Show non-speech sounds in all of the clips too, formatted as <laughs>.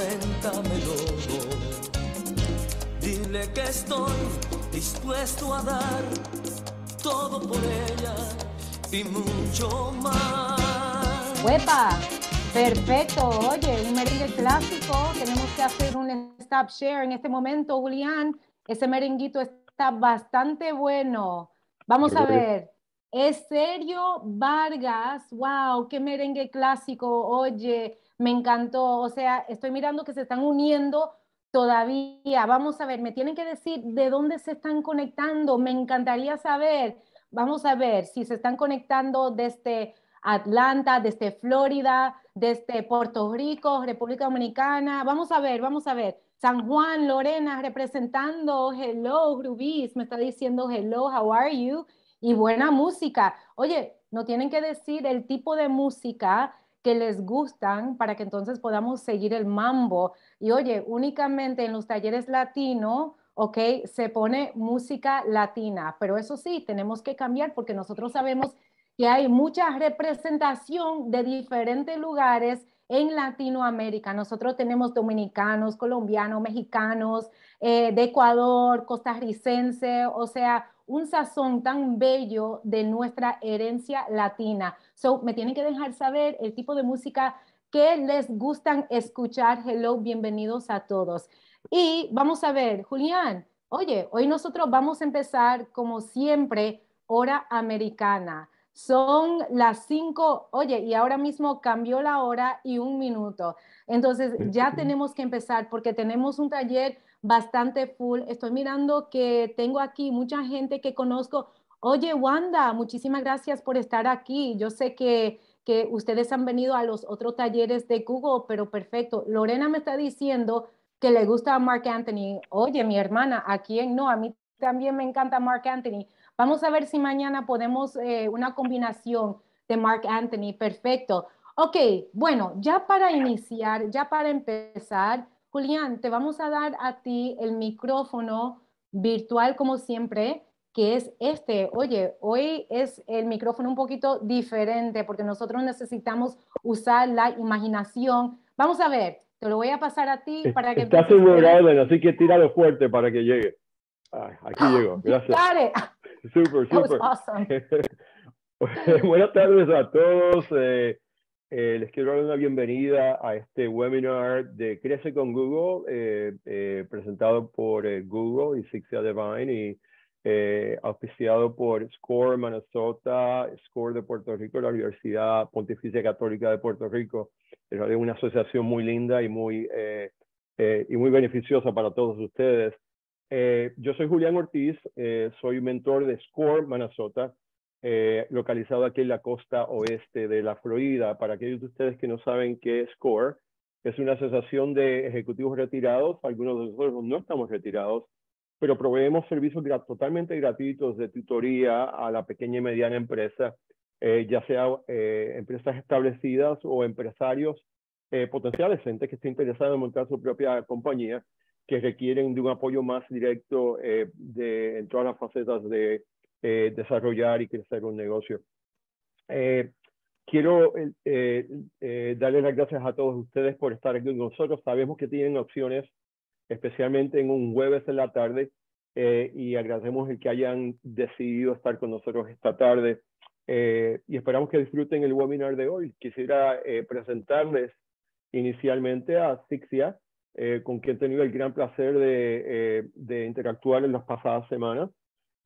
cuéntamelo. Dile que estoy dispuesto a dar todo por ella y mucho más. ¡Huepa! Perfecto, oye, un merengue clásico. Tenemos que hacer un stop share en este momento, Julián. Ese merenguito está bastante bueno. Vamos a ver. Es serio, Vargas. Wow, qué merengue clásico. Oye, me encantó, o sea, estoy mirando que se están uniendo todavía, vamos a ver, me tienen que decir de dónde se están conectando, me encantaría saber, vamos a ver si se están conectando desde Atlanta, desde Florida, desde Puerto Rico, República Dominicana, vamos a ver, vamos a ver, San Juan, Lorena representando, hello, Grubis, me está diciendo hello, how are you? Y buena música. Oye, no tienen que decir el tipo de música, que les gustan para que entonces podamos seguir el mambo. Y oye, únicamente en los talleres latino, ¿ok? Se pone música latina, pero eso sí, tenemos que cambiar porque nosotros sabemos que hay mucha representación de diferentes lugares en Latinoamérica. Nosotros tenemos dominicanos, colombianos, mexicanos, eh, de Ecuador, costarricense, o sea, un sazón tan bello de nuestra herencia latina. So, me tienen que dejar saber el tipo de música que les gustan escuchar. Hello, bienvenidos a todos. Y vamos a ver, Julián, oye, hoy nosotros vamos a empezar como siempre, hora americana. Son las cinco, oye, y ahora mismo cambió la hora y un minuto. Entonces ya <laughs> tenemos que empezar porque tenemos un taller bastante full. Estoy mirando que tengo aquí mucha gente que conozco. Oye, Wanda, muchísimas gracias por estar aquí. Yo sé que, ustedes han venido a los otros talleres de Google, pero perfecto. Lorena me está diciendo que le gusta a Mark Anthony. Oye, mi hermana, ¿a quién no? A mí también me encanta Mark Anthony. Vamos a ver si mañana podemos eh, una combinación de Mark Anthony. Perfecto. Ok, bueno, ya para iniciar, ya para empezar, Julián, te vamos a dar a ti el micrófono virtual como siempre, que es este. Oye, hoy es el micrófono un poquito diferente porque nosotros necesitamos usar la imaginación. Vamos a ver, te lo voy a pasar a ti para que... Está subwebable, te... así que tíralo fuerte para que llegue. Ah, aquí ah, llego, gracias. Super, super. Awesome. <laughs> Buenas tardes a todos. Eh, eh, les quiero dar una bienvenida a este webinar de Crece con Google, eh, eh, presentado por Google y Sixia Divine y auspiciado por SCORE Minnesota, SCORE de Puerto Rico, la Universidad Pontificia Católica de Puerto Rico. Es una asociación muy linda y muy, y muy beneficiosa para todos ustedes. yo soy Julián Ortiz, soy mentor de SCORE Minnesota, eh, localizado aquí en la costa oeste de la Florida. Para aquellos de ustedes que no saben qué es CORE, es una asociación de ejecutivos retirados, algunos de nosotros no estamos retirados, pero proveemos servicios totalmente gratuitos de tutoría a la pequeña y mediana empresa, eh, ya sea eh, empresas establecidas o empresarios potenciales, gente que esté interesada en montar su propia compañía, que requieren de un apoyo más directo de, en todas las facetas de eh, desarrollar y crecer un negocio. Eh, quiero eh, darles las gracias a todos ustedes por estar aquí con nosotros. Sabemos que tienen opciones, especialmente en un jueves en la tarde, y agradecemos el que hayan decidido estar con nosotros esta tarde. y esperamos que disfruten el webinar de hoy. Quisiera presentarles inicialmente a Sixia, con quien he tenido el gran placer de interactuar en las pasadas semanas.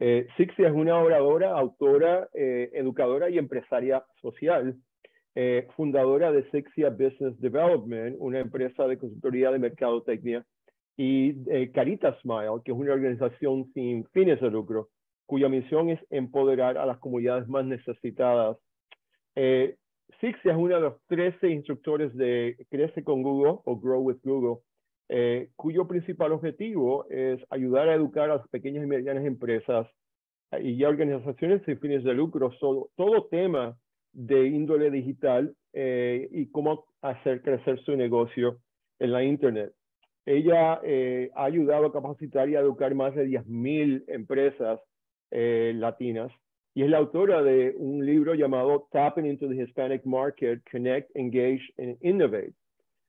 Eh, Sixia es una oradora, autora, eh, educadora y empresaria social, eh, fundadora de Sixia Business Development, una empresa de consultoría de mercadotecnia, y Caritas Smile, que es una organización sin fines de lucro, cuya misión es empoderar a las comunidades más necesitadas. Sixia es una de los 13 instructores de Crece con Google o Grow with Google, eh, cuyo principal objetivo es ayudar a educar a las pequeñas y medianas empresas y organizaciones sin fines de lucro sobre todo tema de índole digital eh, y cómo hacer crecer su negocio en la Internet. Ella eh, ha ayudado a capacitar y educar más de 10.000 empresas latinas y es la autora de un libro llamado Tapping into the Hispanic Market, Connect, Engage and Innovate,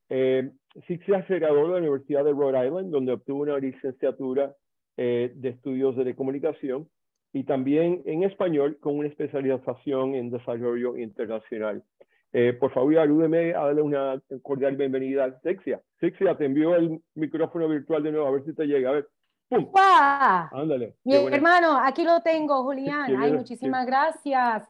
eh, Sixia se graduó de la Universidad de Rhode Island, donde obtuvo una licenciatura eh, de estudios de comunicación y también en español con una especialización en desarrollo internacional. Eh, por favor, ayúdeme a darle una cordial bienvenida a Sixia. Sixia, te envío el micrófono virtual de nuevo, a ver si te llega. A ver, ¡Pum! Ándale. Mi hermano, aquí lo tengo, Julián. Ay, muchísimas gracias.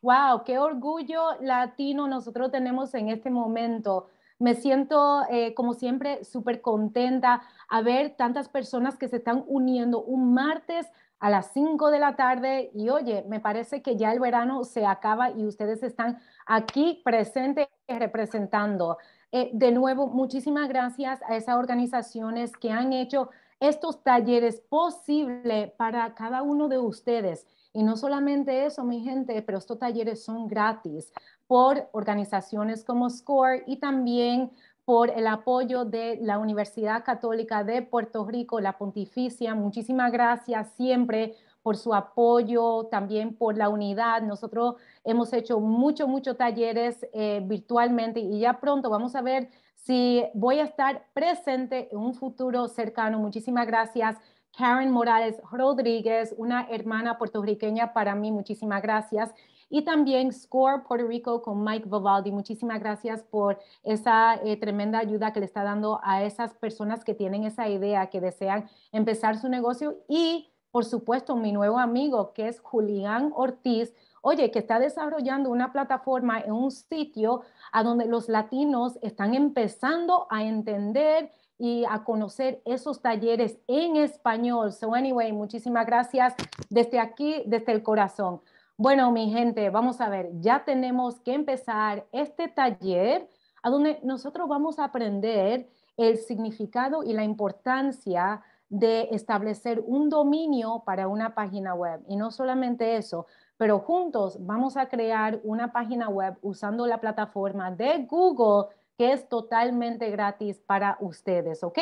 Wow, qué orgullo latino nosotros tenemos en este momento. Me siento, eh, como siempre, súper contenta a ver tantas personas que se están uniendo un martes a las 5 de la tarde y oye, me parece que ya el verano se acaba y ustedes están aquí presentes representando. Eh, de nuevo, muchísimas gracias a esas organizaciones que han hecho estos talleres posibles para cada uno de ustedes. Y no solamente eso, mi gente, pero estos talleres son gratis por organizaciones como SCORE y también por el apoyo de la Universidad Católica de Puerto Rico, la Pontificia. Muchísimas gracias siempre por su apoyo, también por la unidad. Nosotros hemos hecho muchos, muchos talleres eh, virtualmente y ya pronto vamos a ver si voy a estar presente en un futuro cercano. Muchísimas gracias Karen Morales Rodríguez, una hermana puertorriqueña para mí, muchísimas gracias. Y también Score Puerto Rico con Mike Vivaldi. Muchísimas gracias por esa eh, tremenda ayuda que le está dando a esas personas que tienen esa idea, que desean empezar su negocio. Y, por supuesto, mi nuevo amigo, que es Julián Ortiz, oye, que está desarrollando una plataforma en un sitio a donde los latinos están empezando a entender y a conocer esos talleres en español. So anyway, muchísimas gracias desde aquí, desde el corazón. Bueno, mi gente, vamos a ver, ya tenemos que empezar este taller a donde nosotros vamos a aprender el significado y la importancia de establecer un dominio para una página web. Y no solamente eso, pero juntos vamos a crear una página web usando la plataforma de Google que es totalmente gratis para ustedes, ¿ok?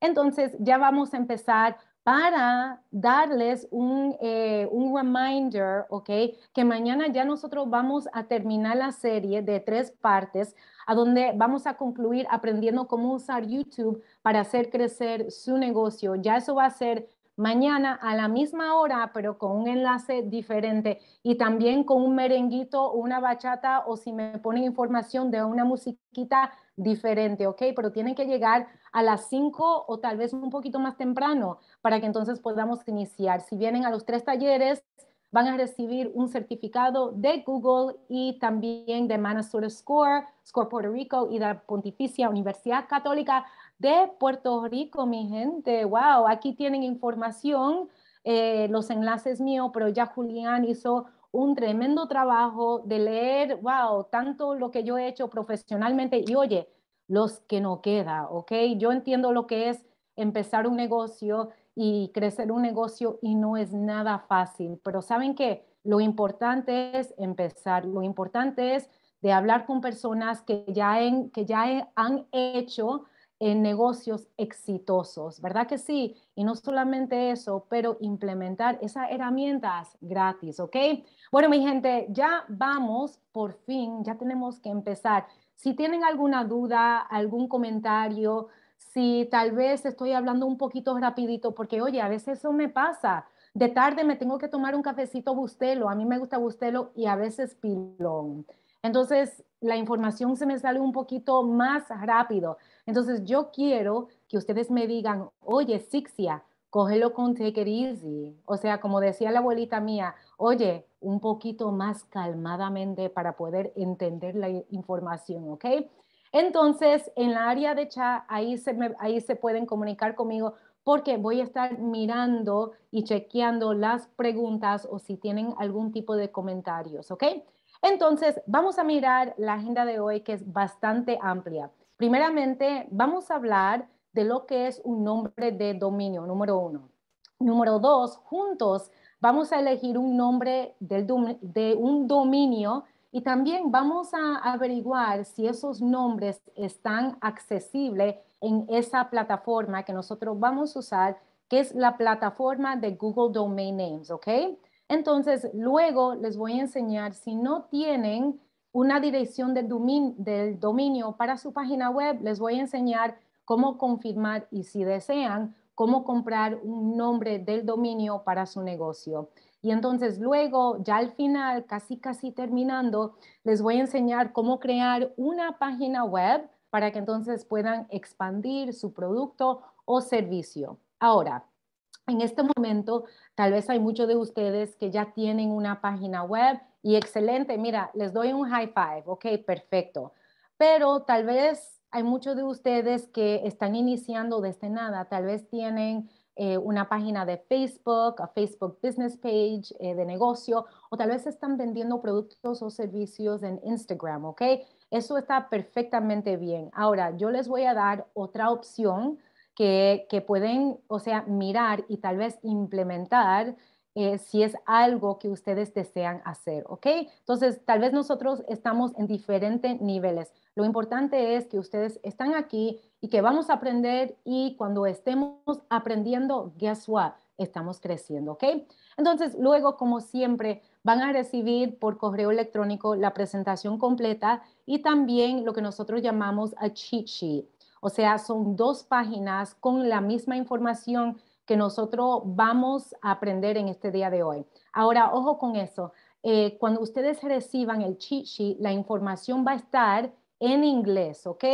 Entonces ya vamos a empezar para darles un, eh, un, reminder, ¿ok? Que mañana ya nosotros vamos a terminar la serie de tres partes, a donde vamos a concluir aprendiendo cómo usar YouTube para hacer crecer su negocio. Ya eso va a ser mañana a la misma hora, pero con un enlace diferente y también con un merenguito, una bachata o si me ponen información de una musiquita diferente, ¿ok? Pero tienen que llegar a las 5 o tal vez un poquito más temprano para que entonces podamos iniciar. Si vienen a los tres talleres, van a recibir un certificado de Google y también de Manasura Score, Score Puerto Rico y de la Pontificia Universidad Católica de Puerto Rico, mi gente. Wow, aquí tienen información, eh, los enlaces míos, pero ya Julián hizo un tremendo trabajo de leer, wow, tanto lo que yo he hecho profesionalmente y oye, los que no queda, ¿ok? Yo entiendo lo que es empezar un negocio y crecer un negocio y no es nada fácil, pero ¿saben qué? Lo importante es empezar, lo importante es de hablar con personas que ya, en, que ya han hecho en negocios exitosos, ¿verdad que sí? Y no solamente eso, pero implementar esas herramientas gratis, ¿ok? Bueno, mi gente, ya vamos, por fin, ya tenemos que empezar. Si tienen alguna duda, algún comentario, si tal vez estoy hablando un poquito rapidito, porque oye, a veces eso me pasa. De tarde me tengo que tomar un cafecito bustelo, a mí me gusta bustelo y a veces pilón. Entonces, la información se me sale un poquito más rápido. Entonces yo quiero que ustedes me digan, oye, Sixia, cógelo con take it easy. O sea, como decía la abuelita mía, oye, un poquito más calmadamente para poder entender la información, ¿ok? Entonces, en la área de chat, ahí se, ahí se pueden comunicar conmigo porque voy a estar mirando y chequeando las preguntas o si tienen algún tipo de comentarios, ¿ok? Entonces, vamos a mirar la agenda de hoy que es bastante amplia. Primeramente, vamos a hablar de lo que es un nombre de dominio, número uno. Número dos, juntos vamos a elegir un nombre de un dominio y también vamos a averiguar si esos nombres están accesibles en esa plataforma que nosotros vamos a usar, que es la plataforma de Google Domain Names, ¿ok? Entonces, luego les voy a enseñar si no tienen una dirección del, dominio, para su página web, les voy a enseñar cómo confirmar y si desean, cómo comprar un nombre del dominio para su negocio. Y entonces luego, ya al final, casi casi terminando, les voy a enseñar cómo crear una página web para que entonces puedan expandir su producto o servicio. Ahora, en este momento, tal vez hay muchos de ustedes que ya tienen una página web y excelente, mira, les doy un high five, ok, perfecto. Pero tal vez hay muchos de ustedes que están iniciando desde este nada, tal vez tienen eh, una página de Facebook, a Facebook Business Page eh, de negocio, o tal vez están vendiendo productos o servicios en Instagram, ¿ok? Eso está perfectamente bien. Ahora, yo les voy a dar otra opción que, que pueden, o sea, mirar y tal vez implementar eh, si es algo que ustedes desean hacer, ¿ok? Entonces, tal vez nosotros estamos en diferentes niveles. Lo importante es que ustedes están aquí y que vamos a aprender y cuando estemos aprendiendo, guess what? Estamos creciendo, ¿ok? Entonces, luego, como siempre, van a recibir por correo electrónico la presentación completa y también lo que nosotros llamamos a cheat sheet. O sea, son dos páginas con la misma información que nosotros vamos a aprender en este día de hoy. Ahora, ojo con eso. Eh, cuando ustedes reciban el cheat sheet, la información va a estar en inglés, ¿ok?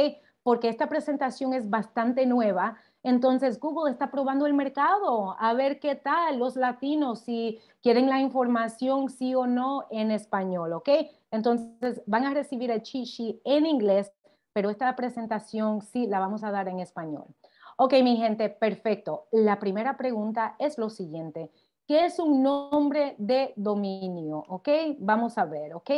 Porque esta presentación es bastante nueva. Entonces, Google está probando el mercado a ver qué tal los latinos, si quieren la información sí o no en español, ¿ok? Entonces, van a recibir el cheat sheet en inglés, pero esta presentación sí la vamos a dar en español. Ok, mi gente, perfecto. La primera pregunta es lo siguiente. ¿Qué es un nombre de dominio? Ok, vamos a ver, ok.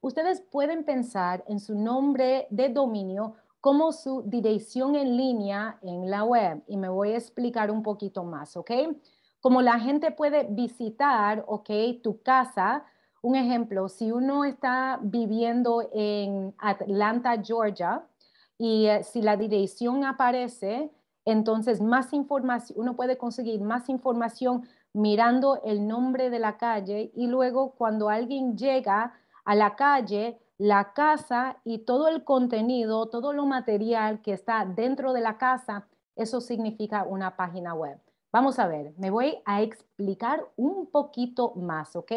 Ustedes pueden pensar en su nombre de dominio como su dirección en línea en la web y me voy a explicar un poquito más, ¿ok? Como la gente puede visitar, ¿ok? Tu casa, un ejemplo, si uno está viviendo en Atlanta, Georgia, y eh, si la dirección aparece entonces, más información, uno puede conseguir más información mirando el nombre de la calle y luego cuando alguien llega a la calle, la casa y todo el contenido, todo lo material que está dentro de la casa, eso significa una página web. Vamos a ver, me voy a explicar un poquito más, ¿ok?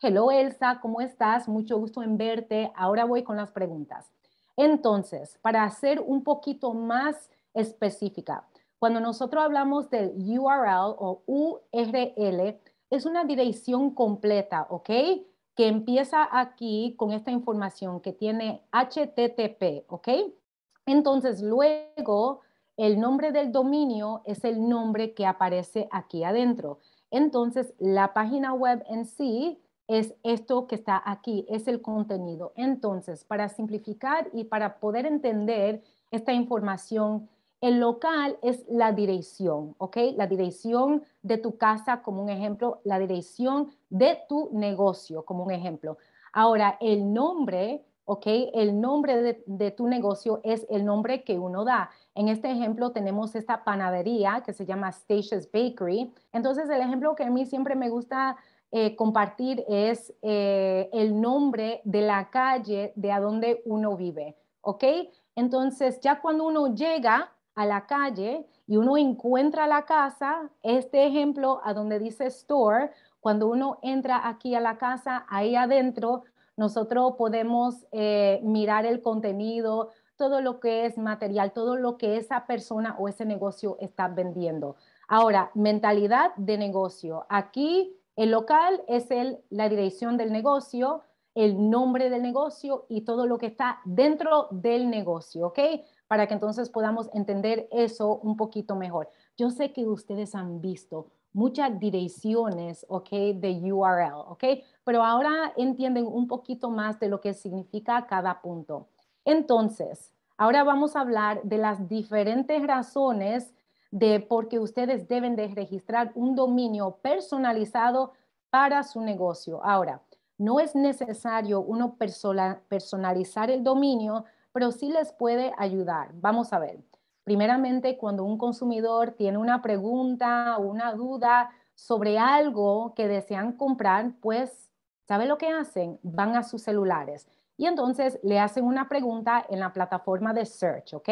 Hello Elsa, ¿cómo estás? Mucho gusto en verte. Ahora voy con las preguntas. Entonces, para hacer un poquito más específica, cuando nosotros hablamos del URL o URL, es una dirección completa, ¿ok? Que empieza aquí con esta información que tiene HTTP, ¿ok? Entonces, luego, el nombre del dominio es el nombre que aparece aquí adentro. Entonces, la página web en sí es esto que está aquí, es el contenido. Entonces, para simplificar y para poder entender esta información el local es la dirección, ¿ok? La dirección de tu casa como un ejemplo, la dirección de tu negocio como un ejemplo. Ahora, el nombre, ¿ok? El nombre de, tu negocio es el nombre que uno da. En este ejemplo tenemos esta panadería que se llama Stacia's Bakery. Entonces, el ejemplo que a mí siempre me gusta eh, compartir es eh, el nombre de la calle de a donde uno vive, ¿ok? Entonces, ya cuando uno llega a la calle y uno encuentra la casa, este ejemplo a donde dice store, cuando uno entra aquí a la casa, ahí adentro, nosotros podemos eh, mirar el contenido, todo lo que es material, todo lo que esa persona o ese negocio está vendiendo. Ahora, mentalidad de negocio. Aquí el local es el, la dirección del negocio, el nombre del negocio y todo lo que está dentro del negocio, ¿ok? para que entonces podamos entender eso un poquito mejor. Yo sé que ustedes han visto muchas direcciones, ¿ok? De URL, ¿ok? Pero ahora entienden un poquito más de lo que significa cada punto. Entonces, ahora vamos a hablar de las diferentes razones de por qué ustedes deben de registrar un dominio personalizado para su negocio. Ahora, no es necesario uno personalizar el dominio pero sí les puede ayudar. Vamos a ver. Primeramente, cuando un consumidor tiene una pregunta o una duda sobre algo que desean comprar, pues, ¿sabe lo que hacen? Van a sus celulares y entonces le hacen una pregunta en la plataforma de search, ¿ok?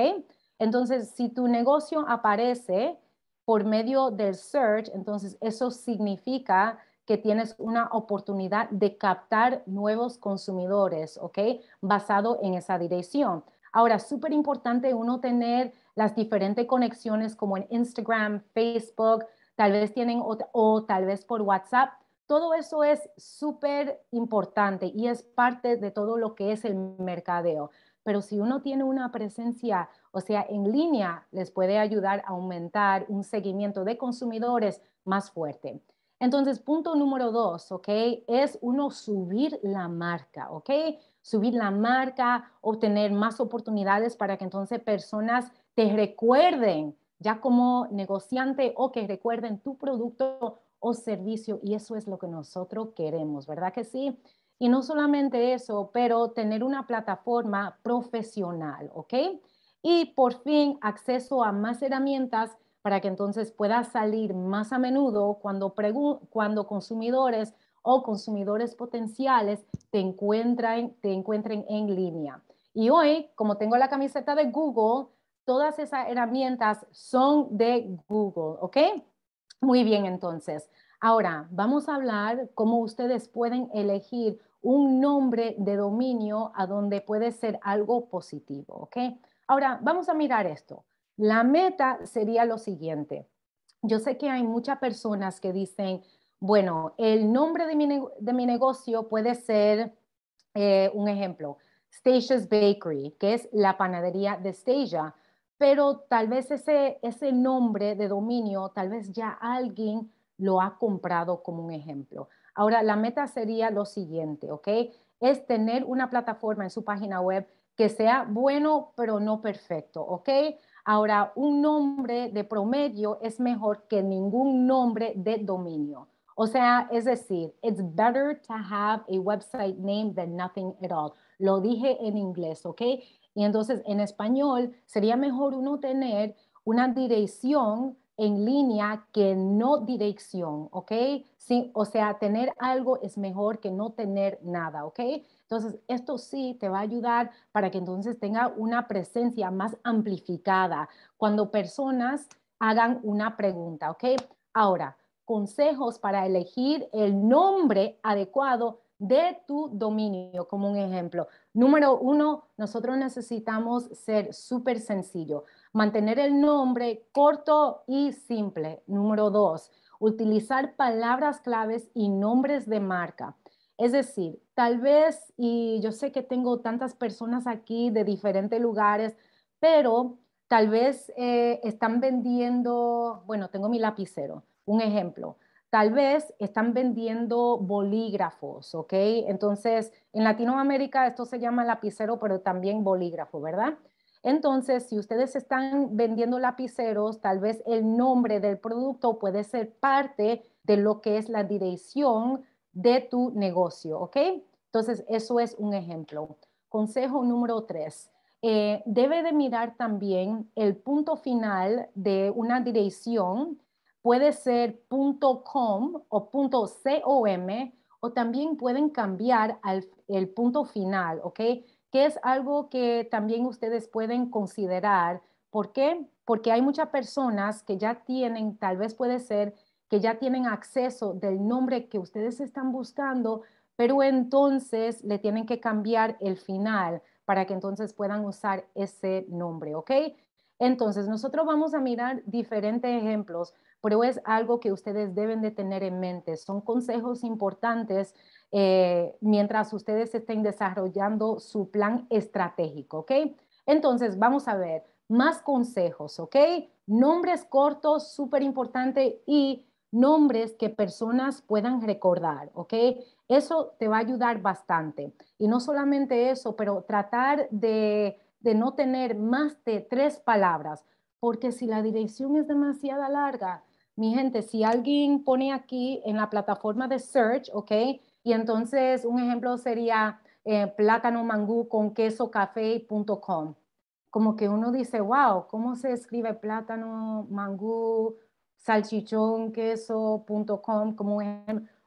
Entonces, si tu negocio aparece por medio del search, entonces eso significa que tienes una oportunidad de captar nuevos consumidores, ¿ok? Basado en esa dirección. Ahora, súper importante uno tener las diferentes conexiones como en Instagram, Facebook, tal vez tienen o, o tal vez por WhatsApp. Todo eso es súper importante y es parte de todo lo que es el mercadeo. Pero si uno tiene una presencia, o sea, en línea, les puede ayudar a aumentar un seguimiento de consumidores más fuerte. Entonces, punto número dos, ¿ok? Es uno subir la marca, ¿ok? Subir la marca, obtener más oportunidades para que entonces personas te recuerden ya como negociante o que recuerden tu producto o servicio y eso es lo que nosotros queremos, ¿verdad que sí? Y no solamente eso, pero tener una plataforma profesional, ¿ok? Y por fin acceso a más herramientas para que entonces pueda salir más a menudo cuando, cuando consumidores o consumidores potenciales te te encuentren en línea. Y hoy, como tengo la camiseta de Google, todas esas herramientas son de Google, ¿ok? Muy bien, entonces. Ahora, vamos a hablar cómo ustedes pueden elegir un nombre de dominio a donde puede ser algo positivo, ¿ok? Ahora, vamos a mirar esto. La meta sería lo siguiente. Yo sé que hay muchas personas que dicen, bueno, el nombre de mi, negocio puede ser eh, un ejemplo, Stasia's Bakery, que es la panadería de Stasia, pero tal vez ese, ese nombre de dominio, tal vez ya alguien lo ha comprado como un ejemplo. Ahora, la meta sería lo siguiente, ¿ok? Es tener una plataforma en su página web que sea bueno, pero no perfecto, ¿ok? Ahora, un nombre de promedio es mejor que ningún nombre de dominio. O sea, es decir, it's better to have a website name than nothing at all. Lo dije en inglés, ¿ok? Y entonces en español sería mejor uno tener una dirección en línea que no dirección, ¿ok? o sea, tener algo es mejor que no tener nada, ¿ok? Entonces, esto sí te va a ayudar para que entonces tenga una presencia más amplificada cuando personas hagan una pregunta, ¿ok? Ahora, consejos para elegir el nombre adecuado de tu dominio, como un ejemplo. Número uno, nosotros necesitamos ser súper sencillo, mantener el nombre corto y simple. Número dos, utilizar palabras claves y nombres de marca. Es decir, tal vez, y yo sé que tengo tantas personas aquí de diferentes lugares, pero tal vez eh, están vendiendo, bueno, tengo mi lapicero, un ejemplo. Tal vez están vendiendo bolígrafos, ¿ok? Entonces, en Latinoamérica esto se llama lapicero, pero también bolígrafo, ¿verdad? Entonces, si ustedes están vendiendo lapiceros, tal vez el nombre del producto puede ser parte de lo que es la dirección de tu negocio, ¿ok? Entonces, eso es un ejemplo. Consejo número tres. Eh, debe de mirar también el punto final de una dirección, puede ser .com o .com o también pueden cambiar el punto final, ¿ok? Que es algo que también ustedes pueden considerar. ¿Por qué? Porque hay muchas personas que ya tienen, tal vez puede ser que ya tienen acceso del nombre que ustedes están buscando, pero entonces le tienen que cambiar el final para que entonces puedan usar ese nombre, ¿ok? Entonces, nosotros vamos a mirar diferentes ejemplos, pero es algo que ustedes deben de tener en mente. Son consejos importantes eh, mientras ustedes estén desarrollando su plan estratégico, ¿ok? Entonces, vamos a ver más consejos, ¿ok? Nombres cortos, súper importante y nombres que personas puedan recordar, ¿ok? Eso te va a ayudar bastante. Y no solamente eso, pero tratar de, de no tener más de tres palabras, porque si la dirección es demasiado larga, mi gente, si alguien pone aquí en la plataforma de search, ¿ok? Y entonces un ejemplo sería eh, plátano mangú con queso café.com. Como que uno dice, wow, ¿cómo se escribe plátano mangú salchichonqueso.com, como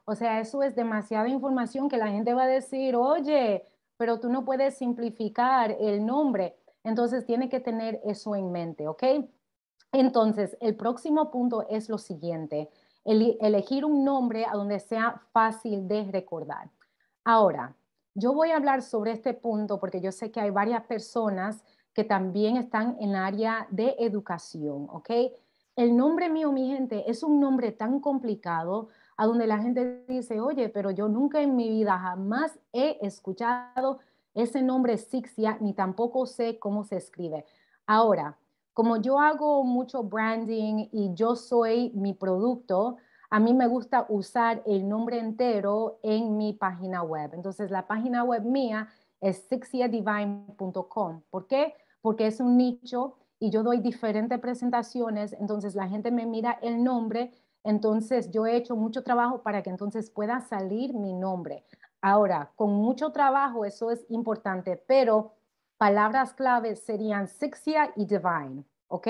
O sea, eso es demasiada información que la gente va a decir, oye, pero tú no puedes simplificar el nombre. Entonces, tiene que tener eso en mente, ¿ok? Entonces, el próximo punto es lo siguiente, elegir un nombre a donde sea fácil de recordar. Ahora, yo voy a hablar sobre este punto porque yo sé que hay varias personas que también están en el área de educación, ¿ok? el nombre mío, mi gente, es un nombre tan complicado a donde la gente dice, oye, pero yo nunca en mi vida jamás he escuchado ese nombre Sixia, ni tampoco sé cómo se escribe. Ahora, como yo hago mucho branding y yo soy mi producto, a mí me gusta usar el nombre entero en mi página web. Entonces, la página web mía es sixiadivine.com. ¿Por qué? Porque es un nicho y yo doy diferentes presentaciones, entonces la gente me mira el nombre, entonces yo he hecho mucho trabajo para que entonces pueda salir mi nombre. Ahora, con mucho trabajo eso es importante, pero palabras claves serían Sixia y divine, ¿ok?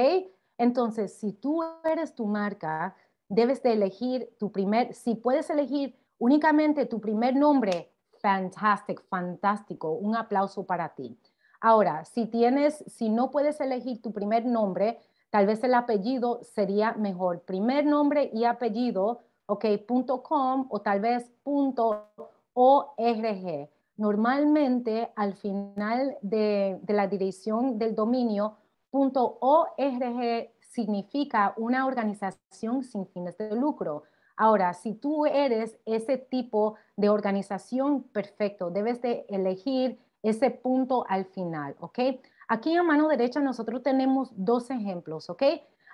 Entonces, si tú eres tu marca, debes de elegir tu primer, si puedes elegir únicamente tu primer nombre, fantastic, fantástico, un aplauso para ti. Ahora, si tienes, si no puedes elegir tu primer nombre, tal vez el apellido sería mejor. Primer nombre y apellido, ok, punto .com o tal vez punto .org. Normalmente al final de, de la dirección del dominio, punto .org significa una organización sin fines de lucro. Ahora, si tú eres ese tipo de organización, perfecto, debes de elegir ese punto al final, ¿ok? Aquí a mano derecha nosotros tenemos dos ejemplos, ¿ok?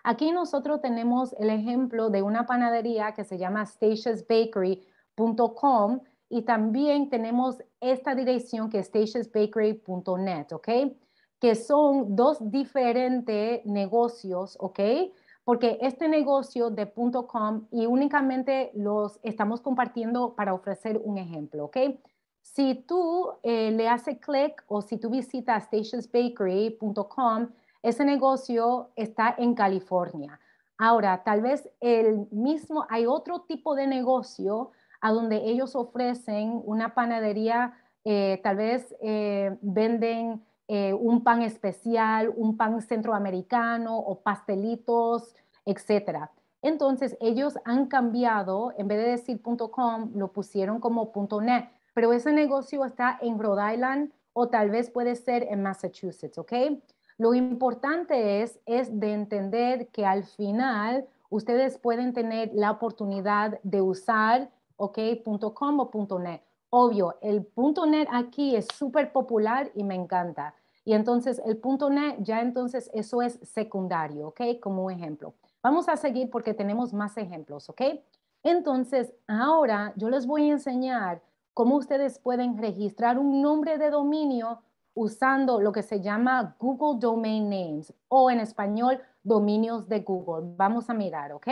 Aquí nosotros tenemos el ejemplo de una panadería que se llama stationsbakery.com y también tenemos esta dirección que es stationsbakery.net, ¿ok? Que son dos diferentes negocios, ¿ok? Porque este negocio de .com y únicamente los estamos compartiendo para ofrecer un ejemplo, ¿ok? Si tú eh, le haces clic o si tú visitas stationsbakery.com, ese negocio está en California. Ahora, tal vez el mismo, hay otro tipo de negocio a donde ellos ofrecen una panadería, eh, tal vez eh, venden un pan especial, un pan centroamericano o pastelitos, etc. Entonces ellos han cambiado, en vez de decir .com, lo pusieron como .net pero ese negocio está en Rhode Island o tal vez puede ser en Massachusetts, ¿ok? Lo importante es, es de entender que al final ustedes pueden tener la oportunidad de usar, ¿ok? .com o .net. Obvio, el .net aquí es súper popular y me encanta. Y entonces el .net ya entonces eso es secundario, ¿ok? Como ejemplo. Vamos a seguir porque tenemos más ejemplos, ¿ok? Entonces, ahora yo les voy a enseñar cómo ustedes pueden registrar un nombre de dominio usando lo que se llama Google Domain Names o en español dominios de Google. Vamos a mirar, ¿ok?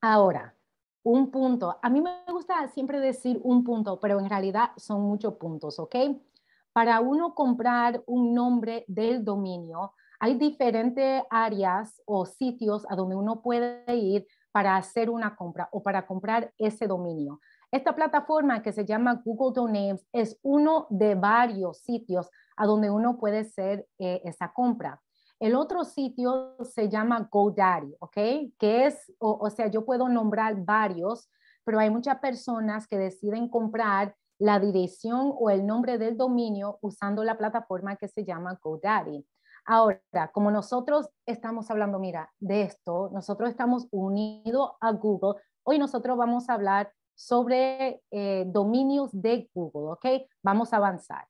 Ahora, un punto. A mí me gusta siempre decir un punto, pero en realidad son muchos puntos, ¿ok? Para uno comprar un nombre del dominio, hay diferentes áreas o sitios a donde uno puede ir para hacer una compra o para comprar ese dominio. Esta plataforma que se llama Google Domains es uno de varios sitios a donde uno puede hacer eh, esa compra. El otro sitio se llama GoDaddy, ¿ok? Que es, o, o sea, yo puedo nombrar varios, pero hay muchas personas que deciden comprar la dirección o el nombre del dominio usando la plataforma que se llama GoDaddy. Ahora, como nosotros estamos hablando, mira, de esto, nosotros estamos unidos a Google, hoy nosotros vamos a hablar sobre eh, dominios de Google, ¿ok? Vamos a avanzar.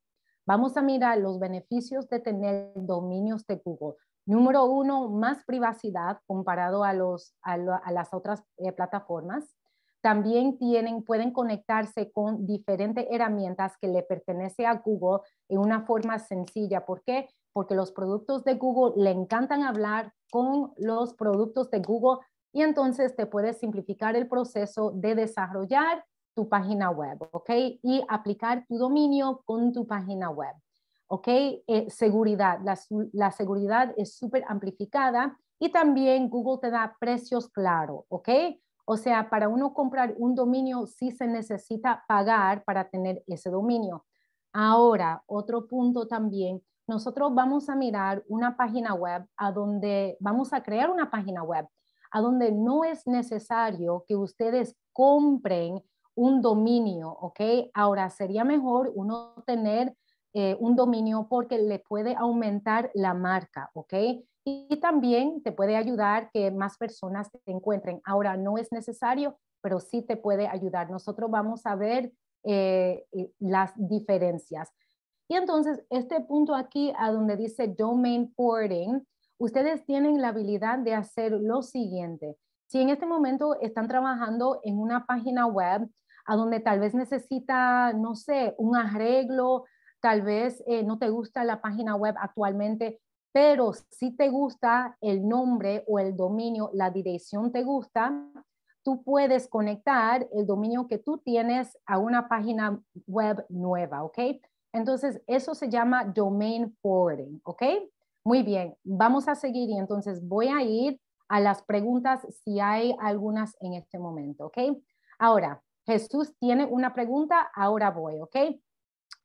Vamos a mirar los beneficios de tener dominios de Google. Número uno, más privacidad comparado a, a, las otras eh, plataformas. También tienen, pueden conectarse con diferentes herramientas que le pertenece a Google en una forma sencilla. ¿Por qué? Porque los productos de Google le encantan hablar con los productos de Google y entonces te puedes simplificar el proceso de desarrollar tu página web, ¿ok? Y aplicar tu dominio con tu página web, ¿ok? Eh, seguridad, la, la, seguridad es súper amplificada y también Google te da precios claro, ¿ok? O sea, para uno comprar un dominio sí se necesita pagar para tener ese dominio. Ahora, otro punto también, nosotros vamos a mirar una página web a donde vamos a crear una página web a donde no es necesario que ustedes compren un dominio, ¿ok? Ahora sería mejor uno tener eh, un dominio porque le puede aumentar la marca, ¿ok? Y, también te puede ayudar que más personas te encuentren. Ahora no es necesario, pero sí te puede ayudar. Nosotros vamos a ver eh, eh, las diferencias. Y entonces, este punto aquí a donde dice domain porting, ustedes tienen la habilidad de hacer lo siguiente. Si en este momento están trabajando en una página web a donde tal vez necesita, no sé, un arreglo, tal vez eh, no te gusta la página web actualmente, pero si te gusta el nombre o el dominio, la dirección te gusta, tú puedes conectar el dominio que tú tienes a una página web nueva, ¿ok? Entonces, eso se llama domain forwarding, ¿ok? Muy bien, vamos a seguir y entonces voy a ir a las preguntas si hay algunas en este momento, ¿ok? Ahora, Jesús tiene una pregunta, ahora voy, ¿ok?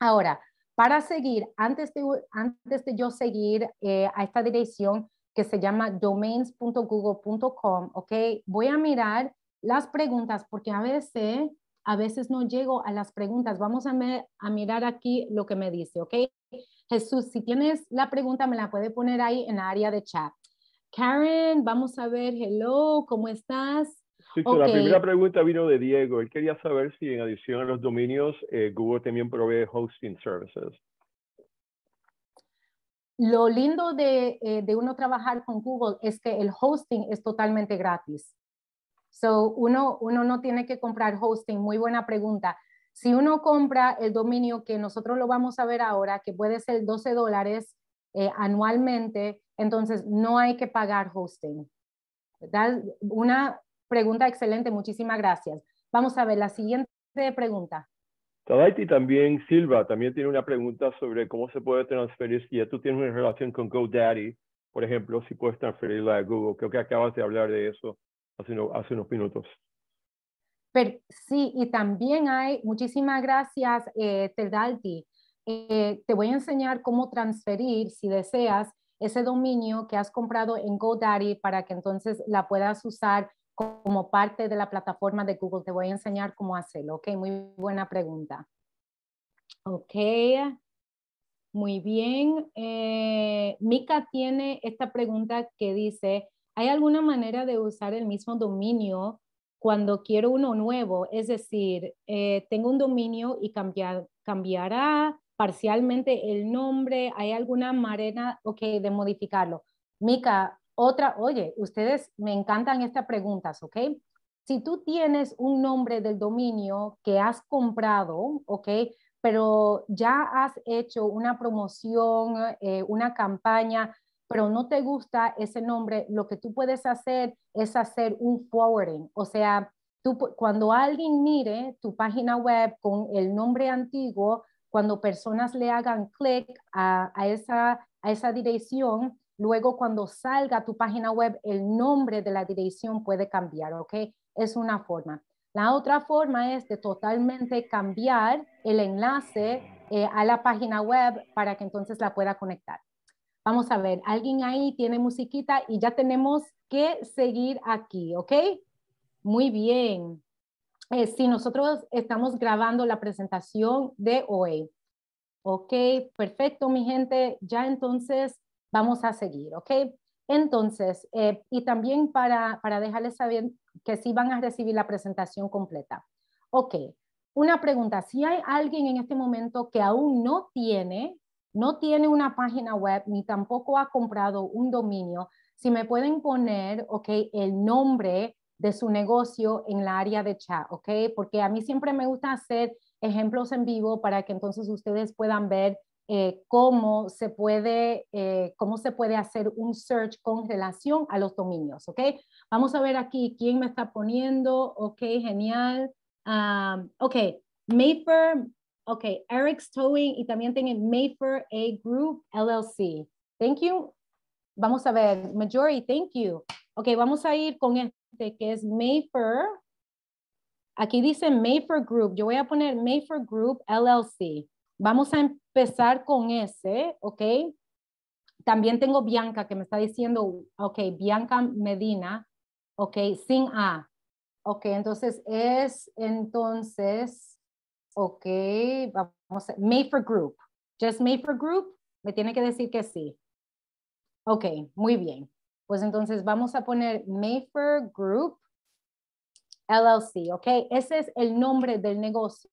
Ahora, para seguir, antes de, antes de yo seguir eh, a esta dirección que se llama domains.google.com, ¿ok? Voy a mirar las preguntas porque a veces a veces no llego a las preguntas. Vamos a, mirar aquí lo que me dice, ¿ok? Jesús, si tienes la pregunta, me la puede poner ahí en la área de chat. Karen, vamos a ver, hello, ¿cómo estás? Sí, La primera pregunta vino de Diego. Él quería saber si en adición a los dominios, eh, Google también provee hosting services. Lo lindo de, eh, de uno trabajar con Google es que el hosting es totalmente gratis. So, uno, no tiene que comprar hosting, muy buena pregunta. Si uno compra el dominio que nosotros lo vamos a ver ahora, que puede ser 12 dólares eh, anualmente, entonces no hay que pagar hosting. Una pregunta excelente, muchísimas gracias. Vamos a ver la siguiente pregunta. también, Silva, también tiene una pregunta sobre cómo se puede transferir, si ya tú tienes una relación con GoDaddy, por ejemplo, si puedes transferirla a Google. Creo que acabas de hablar de eso hace, unos minutos. Pero, sí, y también hay, muchísimas gracias, eh, eh, te voy a enseñar cómo transferir, si deseas, ese dominio que has comprado en GoDaddy para que entonces la puedas usar como parte de la plataforma de Google. Te voy a enseñar cómo hacerlo. Ok, muy buena pregunta. Ok, muy bien. Eh, Mika tiene esta pregunta que dice, ¿Hay alguna manera de usar el mismo dominio cuando quiero uno nuevo? Es decir, eh, tengo un dominio y cambiará parcialmente el nombre. ¿Hay alguna manera okay, de modificarlo? Mica, otra, oye, ustedes me encantan estas preguntas, ¿ok? Si tú tienes un nombre del dominio que has comprado, ¿ok? Pero ya has hecho una promoción, eh, una campaña pero no te gusta ese nombre, lo que tú puedes hacer es hacer un forwarding, o sea, tú, cuando alguien mire tu página web con el nombre antiguo, cuando personas le hagan clic a, esa, dirección, luego cuando salga tu página web, el nombre de la dirección puede cambiar, ¿ok? Es una forma. La otra forma es de totalmente cambiar el enlace eh, a la página web para que entonces la pueda conectar. Vamos a ver, alguien ahí tiene musiquita y ya tenemos que seguir aquí, ¿ok? Muy bien. Eh, sí, nosotros estamos grabando la presentación de hoy. Ok, perfecto, mi gente. Ya entonces vamos a seguir, ¿ok? Entonces, eh, y también para, para dejarles saber que sí van a recibir la presentación completa. Ok, una pregunta. Si hay alguien en este momento que aún no tiene no tiene una página web ni tampoco ha comprado un dominio, si me pueden poner, ok, el nombre de su negocio en la área de chat, ok, porque a mí siempre me gusta hacer ejemplos en vivo para que entonces ustedes puedan ver eh, cómo, se puede, eh, cómo se puede hacer un search con relación a los dominios, ok. Vamos a ver aquí quién me está poniendo, ok, genial. Ah, ok, Maper Ok, Eric's Towing y también tienen Mayfair A Group LLC. Thank you. Vamos a ver, Majority, thank you. Ok, vamos a ir con este que es Mayfair. Aquí dice Mayfair Group. Yo voy a poner Mayfair Group LLC. Vamos a empezar con ese, ok. También tengo Bianca que me está diciendo, ok, Bianca Medina, ok, sin A. Ok, entonces es, entonces, ok, vamos a, made group, just made group, me tiene que decir que sí. Ok, muy bien. Pues entonces vamos a poner Mayfair group LLC, ok, ese es el nombre del negocio.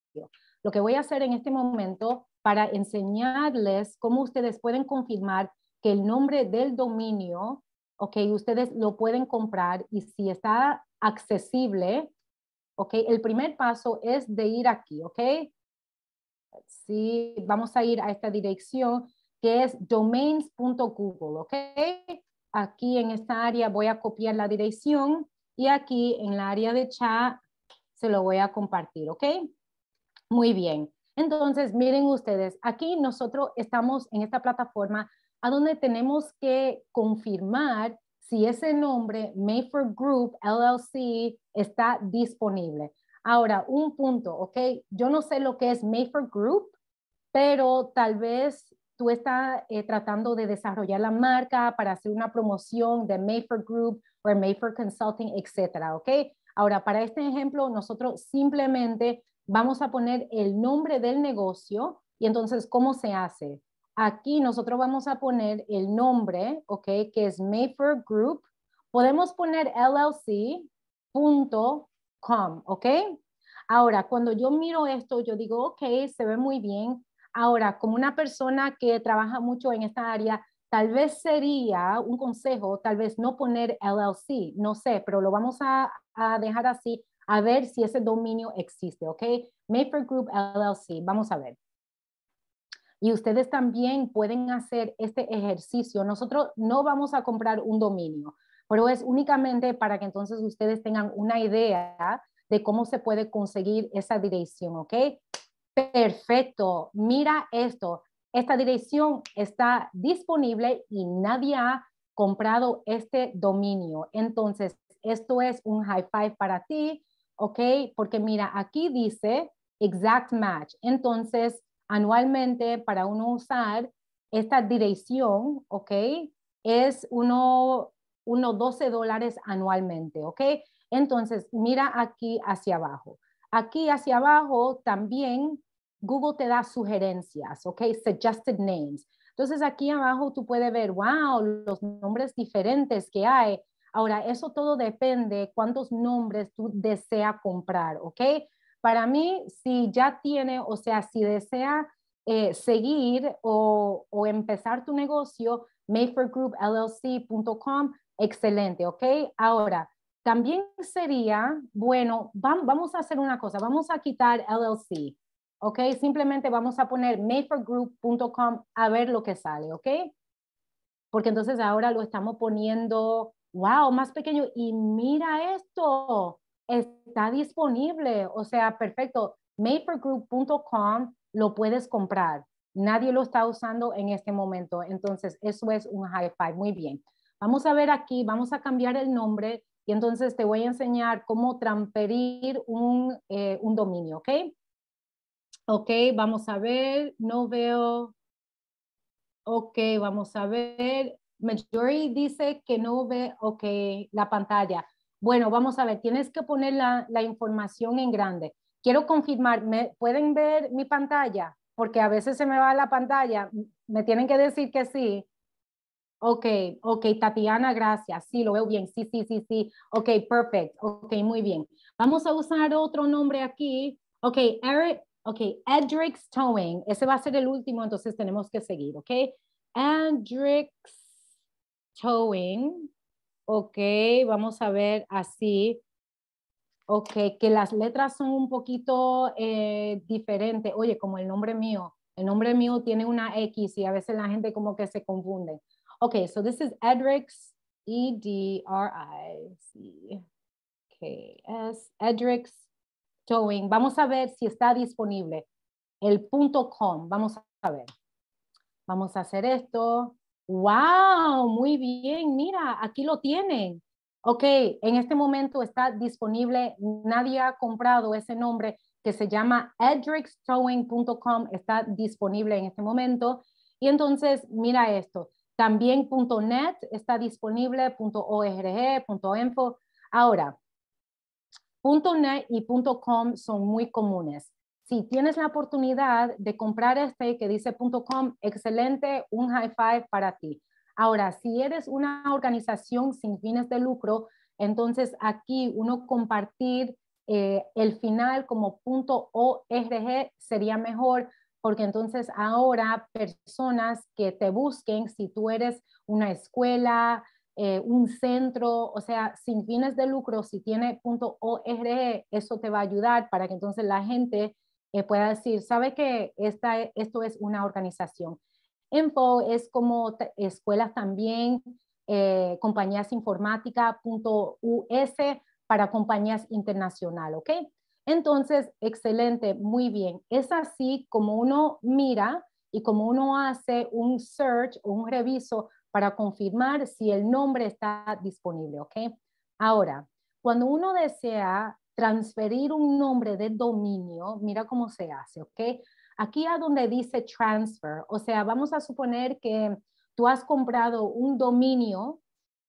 Lo que voy a hacer en este momento para enseñarles cómo ustedes pueden confirmar que el nombre del dominio, ok, ustedes lo pueden comprar y si está accesible, ¿ok? El primer paso es de ir aquí, ¿ok? Sí, vamos a ir a esta dirección que es domains.google, ¿ok? Aquí en esta área voy a copiar la dirección y aquí en la área de chat se lo voy a compartir, ¿ok? Muy bien. Entonces, miren ustedes, aquí nosotros estamos en esta plataforma a donde tenemos que confirmar si ese nombre, Mayford Group LLC, está disponible. Ahora, un punto, ¿ok? Yo no sé lo que es Mayford Group, pero tal vez tú estás eh, tratando de desarrollar la marca para hacer una promoción de Mayford Group o Mayford Consulting, etcétera, ¿ok? Ahora, para este ejemplo, nosotros simplemente vamos a poner el nombre del negocio y entonces, ¿cómo se hace? Aquí nosotros vamos a poner el nombre, ¿ok? Que es Mayfair Group. Podemos poner LLC.com, ¿ok? Ahora, cuando yo miro esto, yo digo, ok, se ve muy bien. Ahora, como una persona que trabaja mucho en esta área, tal vez sería un consejo, tal vez no poner LLC, no sé, pero lo vamos a, dejar así, a ver si ese dominio existe, ¿ok? Mayfair Group LLC, vamos a ver y ustedes también pueden hacer este ejercicio. Nosotros no vamos a comprar un dominio, pero es únicamente para que entonces ustedes tengan una idea de cómo se puede conseguir esa dirección, ¿ok? Perfecto, mira esto. Esta dirección está disponible y nadie ha comprado este dominio. Entonces, esto es un high five para ti, ¿ok? Porque mira, aquí dice exact match. Entonces, anualmente para uno usar esta dirección, ¿ok? Es uno, 12 dólares anualmente, ¿ok? Entonces, mira aquí hacia abajo. Aquí hacia abajo también Google te da sugerencias, ¿ok? Suggested names. Entonces, aquí abajo tú puedes ver, wow, los nombres diferentes que hay. Ahora, eso todo depende cuántos nombres tú deseas comprar, ¿ok? Para mí, si ya tiene, o sea, si desea eh, seguir o, empezar tu negocio, mayforgroupllc.com, excelente, ¿ok? Ahora, también sería, bueno, vamos a hacer una cosa, vamos a quitar LLC, ¿ok? Simplemente vamos a poner mayforgroup.com a ver lo que sale, ¿ok? Porque entonces ahora lo estamos poniendo, wow, más pequeño y mira esto, está disponible, o sea, perfecto. MaperGroup.com lo puedes comprar. Nadie lo está usando en este momento. Entonces, eso es un high five. Muy bien. Vamos a ver aquí, vamos a cambiar el nombre y entonces te voy a enseñar cómo transferir un, eh, dominio, ¿ok? Ok, vamos a ver. No veo. Ok, vamos a ver. Majority dice que no ve, ok, la pantalla bueno, vamos a ver, tienes que poner la, información en grande. Quiero confirmar, ¿me pueden ver mi pantalla? Porque a veces se me va la pantalla, me tienen que decir que sí. Ok, ok, Tatiana, gracias. Sí, lo veo bien. Sí, sí, sí, sí. Ok, perfect. Ok, muy bien. Vamos a usar otro nombre aquí. Ok, Eric, ok, Edric's Towing. Ese va a ser el último, entonces tenemos que seguir, ok? Edric's Towing. Ok, vamos a ver así. Ok, que las letras son un poquito eh, diferentes. Oye, como el nombre mío. El nombre mío tiene una X y a veces la gente como que se confunde. Ok, so this is Edrix, E-D-R-I-C. k S, Edrix Towing. Vamos a ver si está disponible. El punto com, vamos a ver. Vamos a hacer esto wow, muy bien, mira, aquí lo tienen. Ok, en este momento está disponible, nadie ha comprado ese nombre que se llama edrickstowing.com. está disponible en este momento. Y entonces, mira esto, también .net está disponible, .org, .info. Ahora, .net y .com son muy comunes si tienes la oportunidad de comprar este que dice .com, excelente, un high five para ti. Ahora, si eres una organización sin fines de lucro, entonces aquí uno compartir eh, el final como .org sería mejor porque entonces ahora personas que te busquen, si tú eres una escuela, eh, un centro, o sea, sin fines de lucro, si tiene .org, eso te va a ayudar para que entonces la gente pueda decir, sabe que esta, e, esto es una organización. info es como escuelas también, eh, US, para compañías internacional, ¿ok? Entonces, excelente, muy bien. Es así como uno mira y como uno hace un search o un reviso para confirmar si el nombre está disponible, ¿ok? Ahora, cuando uno desea transferir un nombre de dominio, mira cómo se hace, ¿ok? Aquí a donde dice transfer, o sea, vamos a suponer que tú has comprado un dominio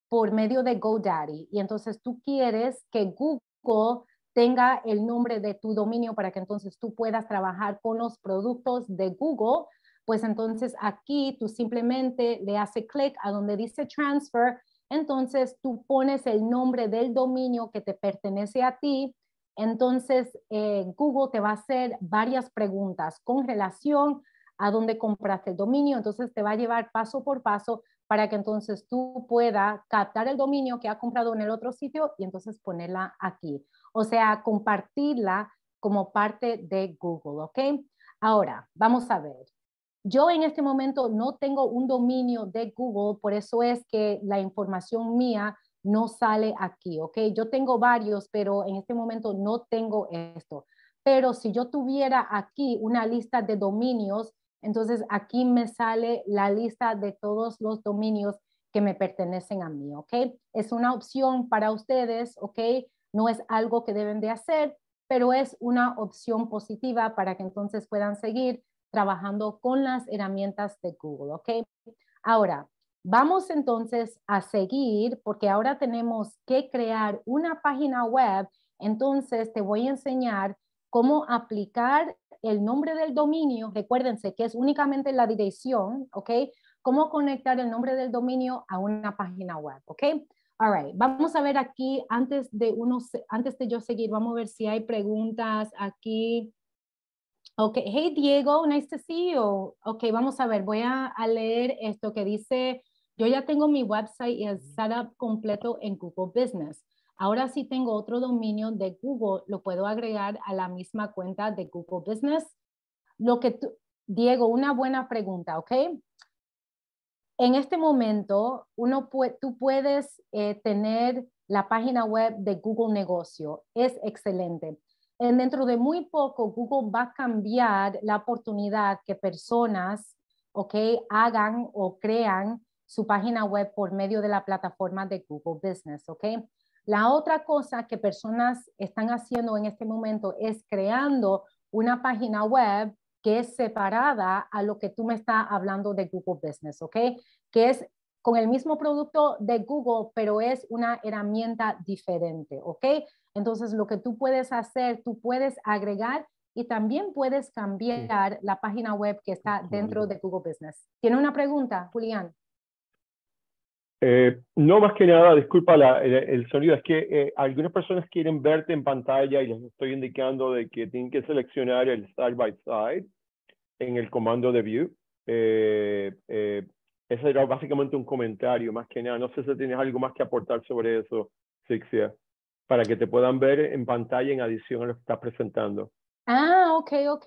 por medio de GoDaddy y entonces tú quieres que Google tenga el nombre de tu dominio para que entonces tú puedas trabajar con los productos de Google, pues entonces aquí tú simplemente le hace clic a donde dice transfer entonces tú pones el nombre del dominio que te pertenece a ti. Entonces eh, Google te va a hacer varias preguntas con relación a dónde compraste el dominio. Entonces te va a llevar paso por paso para que entonces tú puedas captar el dominio que ha comprado en el otro sitio y entonces ponerla aquí. O sea, compartirla como parte de Google, ¿ok? Ahora, vamos a ver yo en este momento no tengo un dominio de Google, por eso es que la información mía no sale aquí, ¿ok? Yo tengo varios, pero en este momento no tengo esto. Pero si yo tuviera aquí una lista de dominios, entonces aquí me sale la lista de todos los dominios que me pertenecen a mí, ¿ok? Es una opción para ustedes, ¿ok? No es algo que deben de hacer, pero es una opción positiva para que entonces puedan seguir trabajando con las herramientas de Google, ¿ok? Ahora, vamos entonces a seguir porque ahora tenemos que crear una página web. Entonces, te voy a enseñar cómo aplicar el nombre del dominio. Recuérdense que es únicamente la dirección, ¿ok? Cómo conectar el nombre del dominio a una página web, ¿ok? All right, vamos a ver aquí, antes de, unos, antes de yo seguir, vamos a ver si hay preguntas aquí. Ok, hey Diego, nice to see you. Ok, vamos a ver, voy a, leer esto que dice, yo ya tengo mi website y el setup completo en Google Business. Ahora sí tengo otro dominio de Google, lo puedo agregar a la misma cuenta de Google Business. Lo que tú, Diego, una buena pregunta, ¿ok? En este momento, uno tú puedes eh, tener la página web de Google Negocio. Es excelente dentro de muy poco Google va a cambiar la oportunidad que personas okay, hagan o crean su página web por medio de la plataforma de Google Business. Okay? La otra cosa que personas están haciendo en este momento es creando una página web que es separada a lo que tú me estás hablando de Google Business, ¿ok? Que es con el mismo producto de Google, pero es una herramienta diferente, ¿ok? Entonces, lo que tú puedes hacer, tú puedes agregar y también puedes cambiar la página web que está dentro de Google Business. ¿Tiene una pregunta, Julián? Eh, no, más que nada, disculpa el, sonido, es que eh, algunas personas quieren verte en pantalla y les estoy indicando de que tienen que seleccionar el side by side en el comando de view. Eh, ese era básicamente un comentario, más que nada. No sé si tienes algo más que aportar sobre eso, Sixia, para que te puedan ver en pantalla en adición a lo que estás presentando. Ah, ok, ok.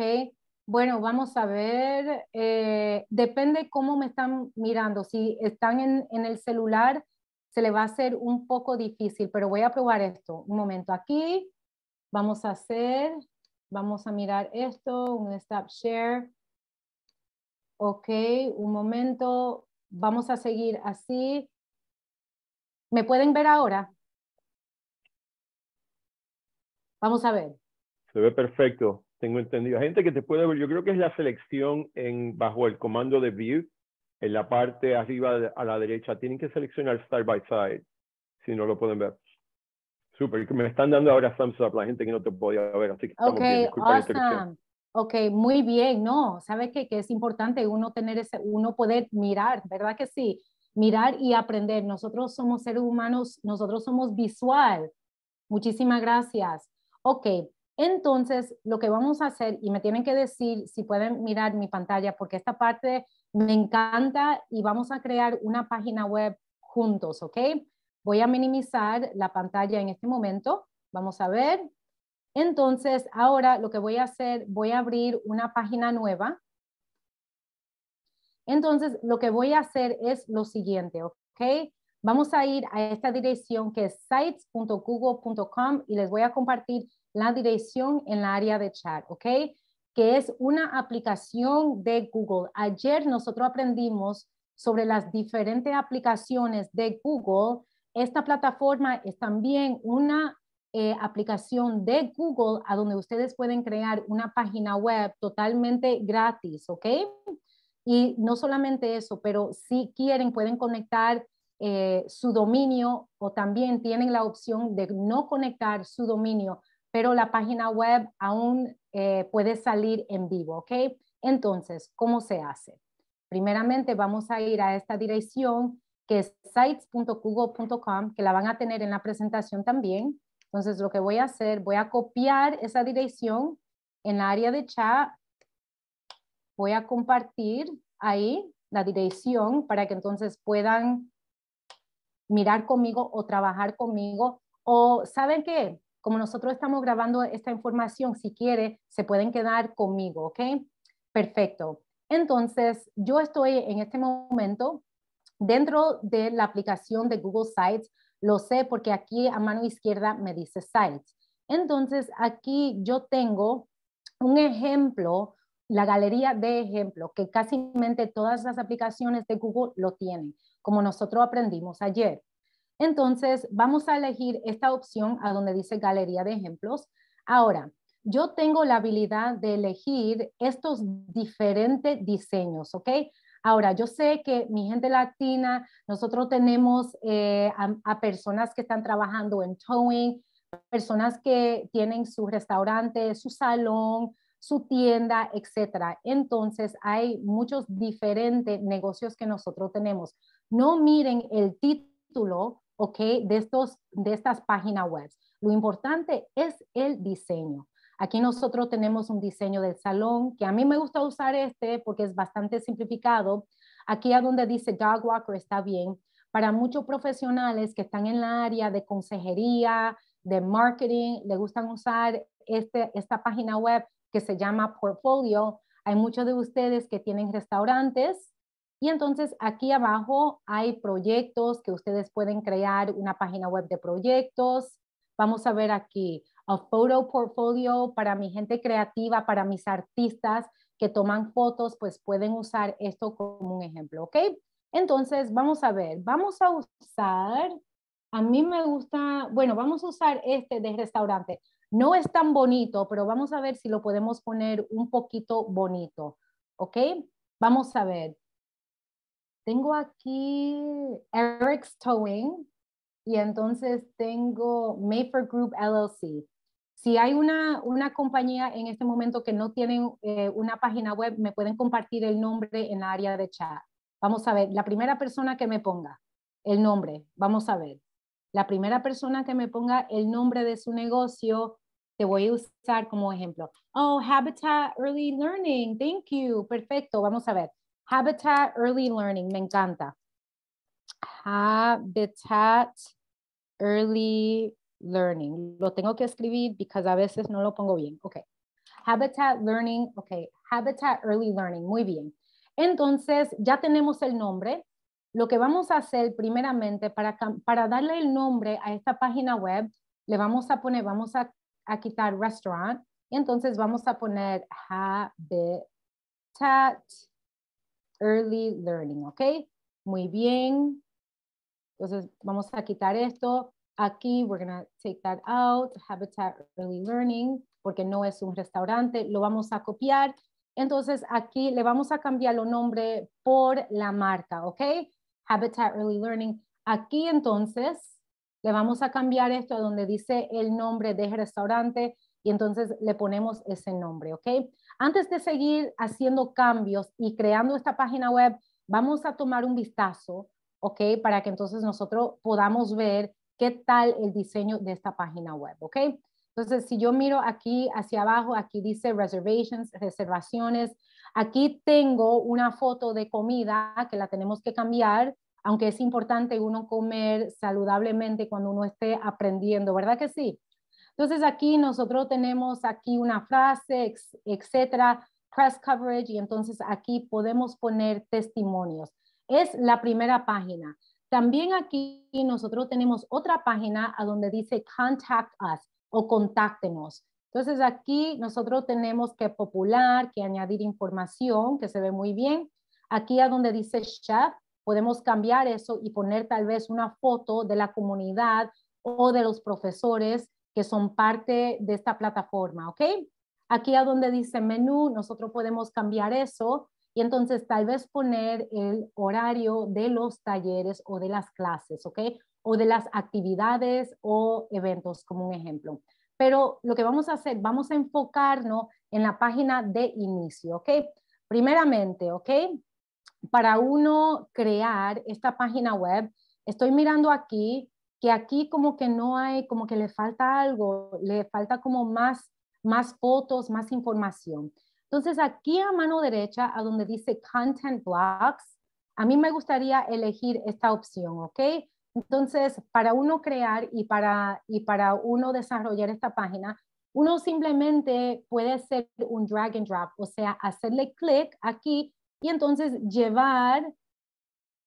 Bueno, vamos a ver. Eh, depende cómo me están mirando. Si están en, en el celular, se le va a hacer un poco difícil, pero voy a probar esto. Un momento aquí. Vamos a hacer, vamos a mirar esto, un stop share. Ok, un momento. Vamos a seguir así. ¿Me pueden ver ahora? Vamos a ver. Se ve perfecto, tengo entendido. Gente que te puede ver, yo creo que es la selección en, bajo el comando de View, en la parte arriba a la derecha. Tienen que seleccionar Side by Side, si no lo pueden ver. Súper, me están dando ahora Samsung la gente que no te podía ver, así que estamos okay, ok, muy bien, no, sabes que, que es importante uno tener ese, uno poder mirar, ¿verdad que sí? Mirar y aprender. Nosotros somos seres humanos, nosotros somos visual. Muchísimas gracias. Ok, entonces lo que vamos a hacer, y me tienen que decir si pueden mirar mi pantalla, porque esta parte me encanta y vamos a crear una página web juntos, ¿ok? Voy a minimizar la pantalla en este momento. Vamos a ver, entonces, ahora lo que voy a hacer, voy a abrir una página nueva. Entonces, lo que voy a hacer es lo siguiente, ¿ok? Vamos a ir a esta dirección que es sites.google.com y les voy a compartir la dirección en la área de chat, ¿ok? Que es una aplicación de Google. Ayer nosotros aprendimos sobre las diferentes aplicaciones de Google. Esta plataforma es también una eh, aplicación de Google a donde ustedes pueden crear una página web totalmente gratis, ¿ok? Y no solamente eso, pero si quieren pueden conectar eh, su dominio o también tienen la opción de no conectar su dominio, pero la página web aún eh, puede salir en vivo, ¿ok? Entonces, ¿cómo se hace? Primeramente vamos a ir a esta dirección que es sites.google.com, que la van a tener en la presentación también. Entonces, lo que voy a hacer, voy a copiar esa dirección en la área de chat. Voy a compartir ahí la dirección para que entonces puedan mirar conmigo o trabajar conmigo. O, ¿saben qué? Como nosotros estamos grabando esta información, si quiere, se pueden quedar conmigo, ¿ok? Perfecto. Entonces, yo estoy en este momento dentro de la aplicación de Google Sites lo sé porque aquí a mano izquierda me dice sites. Entonces, aquí yo tengo un ejemplo, la galería de ejemplos que casi todas las aplicaciones de Google lo tienen, como nosotros aprendimos ayer. Entonces, vamos a elegir esta opción a donde dice galería de ejemplos. Ahora, yo tengo la habilidad de elegir estos diferentes diseños, ¿ok? Ahora, yo sé que mi gente latina, nosotros tenemos eh, a, personas que están trabajando en towing, personas que tienen su restaurante, su salón, su tienda, etc. Entonces, hay muchos diferentes negocios que nosotros tenemos. No miren el título, ¿ok? De, estos, de estas páginas web. Lo importante es el diseño. Aquí nosotros tenemos un diseño del salón, que a mí me gusta usar este porque es bastante simplificado. Aquí a donde dice dog walker está bien. Para muchos profesionales que están en la área de consejería, de marketing, le gustan usar este, esta página web que se llama Portfolio. Hay muchos de ustedes que tienen restaurantes y entonces aquí abajo hay proyectos que ustedes pueden crear una página web de proyectos. Vamos a ver aquí a photo portfolio para mi gente creativa, para mis artistas que toman fotos, pues pueden usar esto como un ejemplo, ¿ok? Entonces, vamos a ver, vamos a usar, a mí me gusta, bueno, vamos a usar este de restaurante. No es tan bonito, pero vamos a ver si lo podemos poner un poquito bonito, ¿ok? Vamos a ver. Tengo aquí Eric's Towing y entonces tengo Mayfair Group LLC. Si hay una, una compañía en este momento que no tiene eh, una página web, me pueden compartir el nombre en la área de chat. Vamos a ver, la primera persona que me ponga el nombre, vamos a ver. La primera persona que me ponga el nombre de su negocio, te voy a usar como ejemplo. Oh, Habitat Early Learning, thank you, perfecto, vamos a ver. Habitat Early Learning, me encanta. Habitat Early learning. Lo tengo que escribir porque a veces no lo pongo bien. Okay, Habitat learning. okay, Habitat early learning. Muy bien. Entonces, ya tenemos el nombre. Lo que vamos a hacer primeramente para, darle el nombre a esta página web, le vamos a poner, vamos a, quitar restaurant y entonces vamos a poner habitat early learning, okay, Muy bien. Entonces vamos a quitar esto. Aquí we're going to take that out, Habitat Early Learning, porque no es un restaurante, lo vamos a copiar. Entonces aquí le vamos a cambiar el nombre por la marca, ¿ok? Habitat Early Learning. Aquí entonces le vamos a cambiar esto a donde dice el nombre de restaurante y entonces le ponemos ese nombre, ¿ok? Antes de seguir haciendo cambios y creando esta página web, vamos a tomar un vistazo, ¿ok? Para que entonces nosotros podamos ver qué tal el diseño de esta página web, ¿ok? Entonces, si yo miro aquí hacia abajo, aquí dice reservations, reservaciones. Aquí tengo una foto de comida que la tenemos que cambiar, aunque es importante uno comer saludablemente cuando uno esté aprendiendo, ¿verdad que sí? Entonces aquí nosotros tenemos aquí una frase, etcétera, press coverage, y entonces aquí podemos poner testimonios. Es la primera página. También aquí nosotros tenemos otra página a donde dice contact us o contáctenos. Entonces aquí nosotros tenemos que popular, que añadir información, que se ve muy bien. Aquí a donde dice chat, podemos cambiar eso y poner tal vez una foto de la comunidad o de los profesores que son parte de esta plataforma, ¿ok? Aquí a donde dice menú, nosotros podemos cambiar eso y entonces tal vez poner el horario de los talleres o de las clases, ¿ok? O de las actividades o eventos, como un ejemplo. Pero lo que vamos a hacer, vamos a enfocarnos en la página de inicio, ¿ok? Primeramente, ¿ok? Para uno crear esta página web, estoy mirando aquí que aquí como que no hay, como que le falta algo, le falta como más, más fotos, más información. Entonces, aquí a mano derecha, a donde dice Content Blocks, a mí me gustaría elegir esta opción, ¿ok? Entonces, para uno crear y para, y para uno desarrollar esta página, uno simplemente puede hacer un drag and drop, o sea, hacerle clic aquí y entonces llevar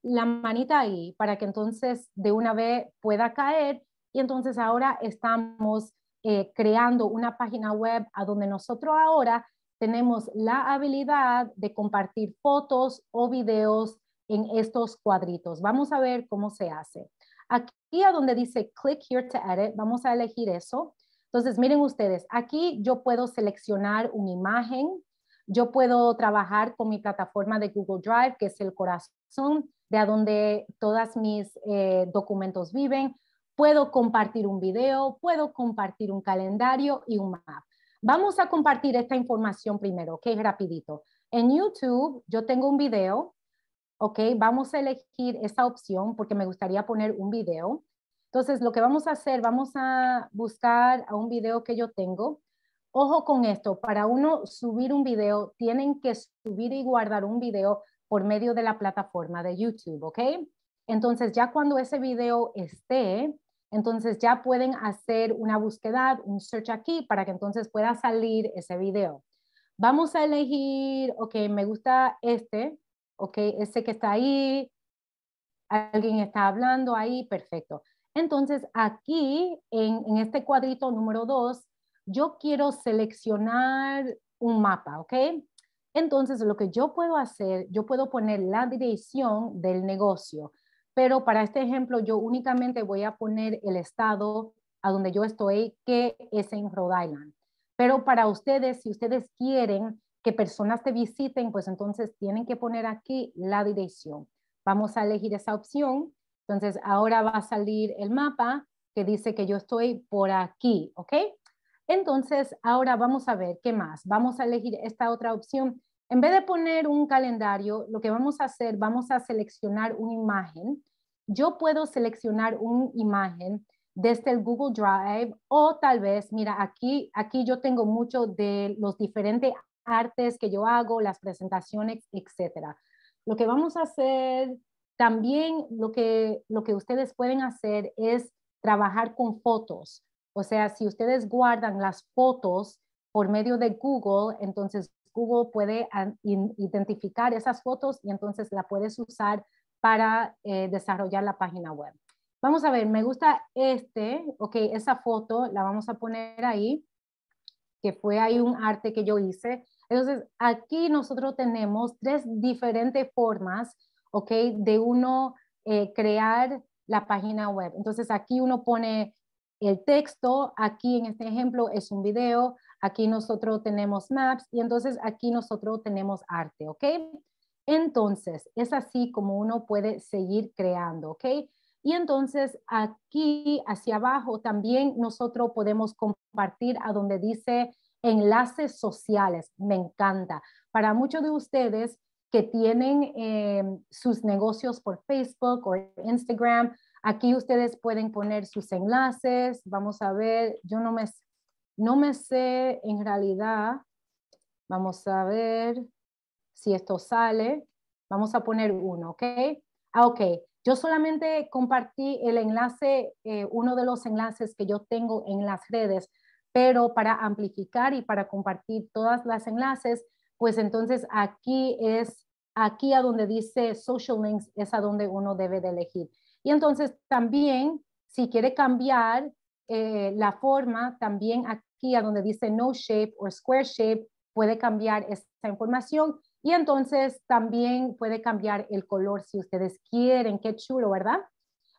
la manita ahí para que entonces de una vez pueda caer. Y entonces ahora estamos eh, creando una página web a donde nosotros ahora tenemos la habilidad de compartir fotos o videos en estos cuadritos. Vamos a ver cómo se hace. Aquí a donde dice click here to edit, vamos a elegir eso. Entonces, miren ustedes, aquí yo puedo seleccionar una imagen, yo puedo trabajar con mi plataforma de Google Drive, que es el corazón de donde todos mis eh, documentos viven. Puedo compartir un video, puedo compartir un calendario y un mapa. Vamos a compartir esta información primero, ok, rapidito. En YouTube yo tengo un video, ok, vamos a elegir esa opción porque me gustaría poner un video. Entonces, lo que vamos a hacer, vamos a buscar a un video que yo tengo. Ojo con esto, para uno subir un video, tienen que subir y guardar un video por medio de la plataforma de YouTube, ¿ok? Entonces, ya cuando ese video esté, entonces ya pueden hacer una búsqueda, un search aquí para que entonces pueda salir ese video. Vamos a elegir, ok, me gusta este, ok, ese que está ahí, alguien está hablando ahí, perfecto. Entonces aquí, en, este cuadrito número 2, yo quiero seleccionar un mapa, ok. Entonces lo que yo puedo hacer, yo puedo poner la dirección del negocio pero para este ejemplo yo únicamente voy a poner el estado a donde yo estoy, que es en Rhode Island. Pero para ustedes, si ustedes quieren que personas te visiten, pues entonces tienen que poner aquí la dirección. Vamos a elegir esa opción. Entonces ahora va a salir el mapa que dice que yo estoy por aquí, ¿ok? Entonces ahora vamos a ver qué más. Vamos a elegir esta otra opción. En vez de poner un calendario, lo que vamos a hacer, vamos a seleccionar una imagen yo puedo seleccionar una imagen desde el Google Drive o tal vez, mira, aquí, aquí yo tengo mucho de los diferentes artes que yo hago, las presentaciones, etcétera. Lo que vamos a hacer también, lo que, lo que ustedes pueden hacer es trabajar con fotos. O sea, si ustedes guardan las fotos por medio de Google, entonces Google puede ah, identificar esas fotos y entonces las puedes usar para eh, desarrollar la página web. Vamos a ver, me gusta este, ok, esa foto la vamos a poner ahí, que fue ahí un arte que yo hice. Entonces, aquí nosotros tenemos tres diferentes formas, ok, de uno eh, crear la página web. Entonces, aquí uno pone el texto, aquí en este ejemplo es un video, aquí nosotros tenemos maps y entonces aquí nosotros tenemos arte, ¿ok? Entonces, es así como uno puede seguir creando, ¿ok? Y entonces aquí hacia abajo también nosotros podemos compartir a donde dice enlaces sociales. Me encanta. Para muchos de ustedes que tienen em, sus negocios por Facebook o Instagram, aquí ustedes pueden poner sus enlaces. Vamos a ver, yo no me, no me sé en realidad. Vamos a ver si esto sale, vamos a poner uno, ¿ok? Ah, ok. Yo solamente compartí el enlace, eh, uno de los enlaces que yo tengo en las redes, pero para amplificar y para compartir todas las enlaces, pues entonces aquí es, aquí a donde dice social links es a donde uno debe de elegir. Y entonces también, si quiere cambiar eh, la forma, también aquí a donde dice no shape o square shape, puede cambiar esta información y entonces también puede cambiar el color si ustedes quieren. Qué chulo, ¿verdad?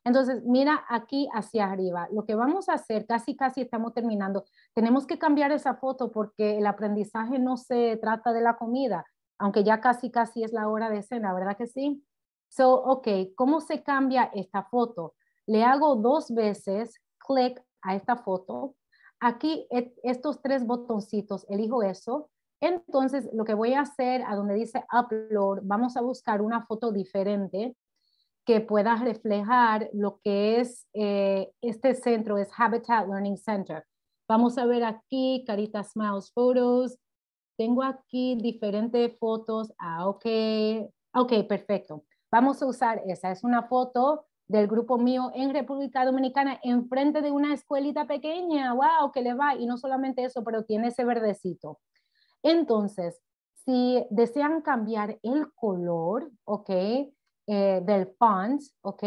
Entonces, mira aquí hacia arriba. Lo que vamos a hacer, casi casi estamos terminando. Tenemos que cambiar esa foto porque el aprendizaje no se trata de la comida, aunque ya casi casi es la hora de cena, ¿verdad que sí? So, ok, ¿cómo se cambia esta foto? Le hago dos veces clic a esta foto. Aquí e, estos tres botoncitos, elijo eso entonces, lo que voy a hacer, a donde dice upload, vamos a buscar una foto diferente que pueda reflejar lo que es eh, este centro, es Habitat Learning Center. Vamos a ver aquí Caritas Smiles Photos. Tengo aquí diferentes fotos. Ah, ok. Ok, perfecto. Vamos a usar esa. Es una foto del grupo mío en República Dominicana, enfrente de una escuelita pequeña. ¡Wow! Que le va. Y no solamente eso, pero tiene ese verdecito. Entonces, si desean cambiar el color, ¿ok? Eh, del font, ¿ok?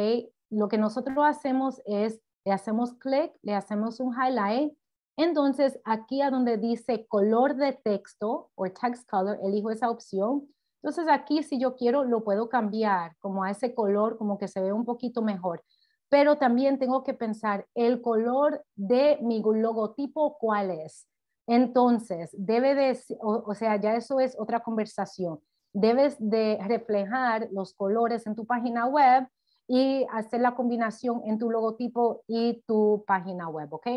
Lo que nosotros hacemos es, le hacemos clic, le hacemos un highlight. Entonces, aquí a donde dice color de texto o text color, elijo esa opción. Entonces, aquí si yo quiero, lo puedo cambiar como a ese color, como que se ve un poquito mejor. Pero también tengo que pensar, el color de mi logotipo, ¿cuál es? Entonces, debe de, o, sea, ya eso es otra conversación. Debes de reflejar los colores en tu página web y hacer la combinación en tu logotipo y tu página web, ¿ok?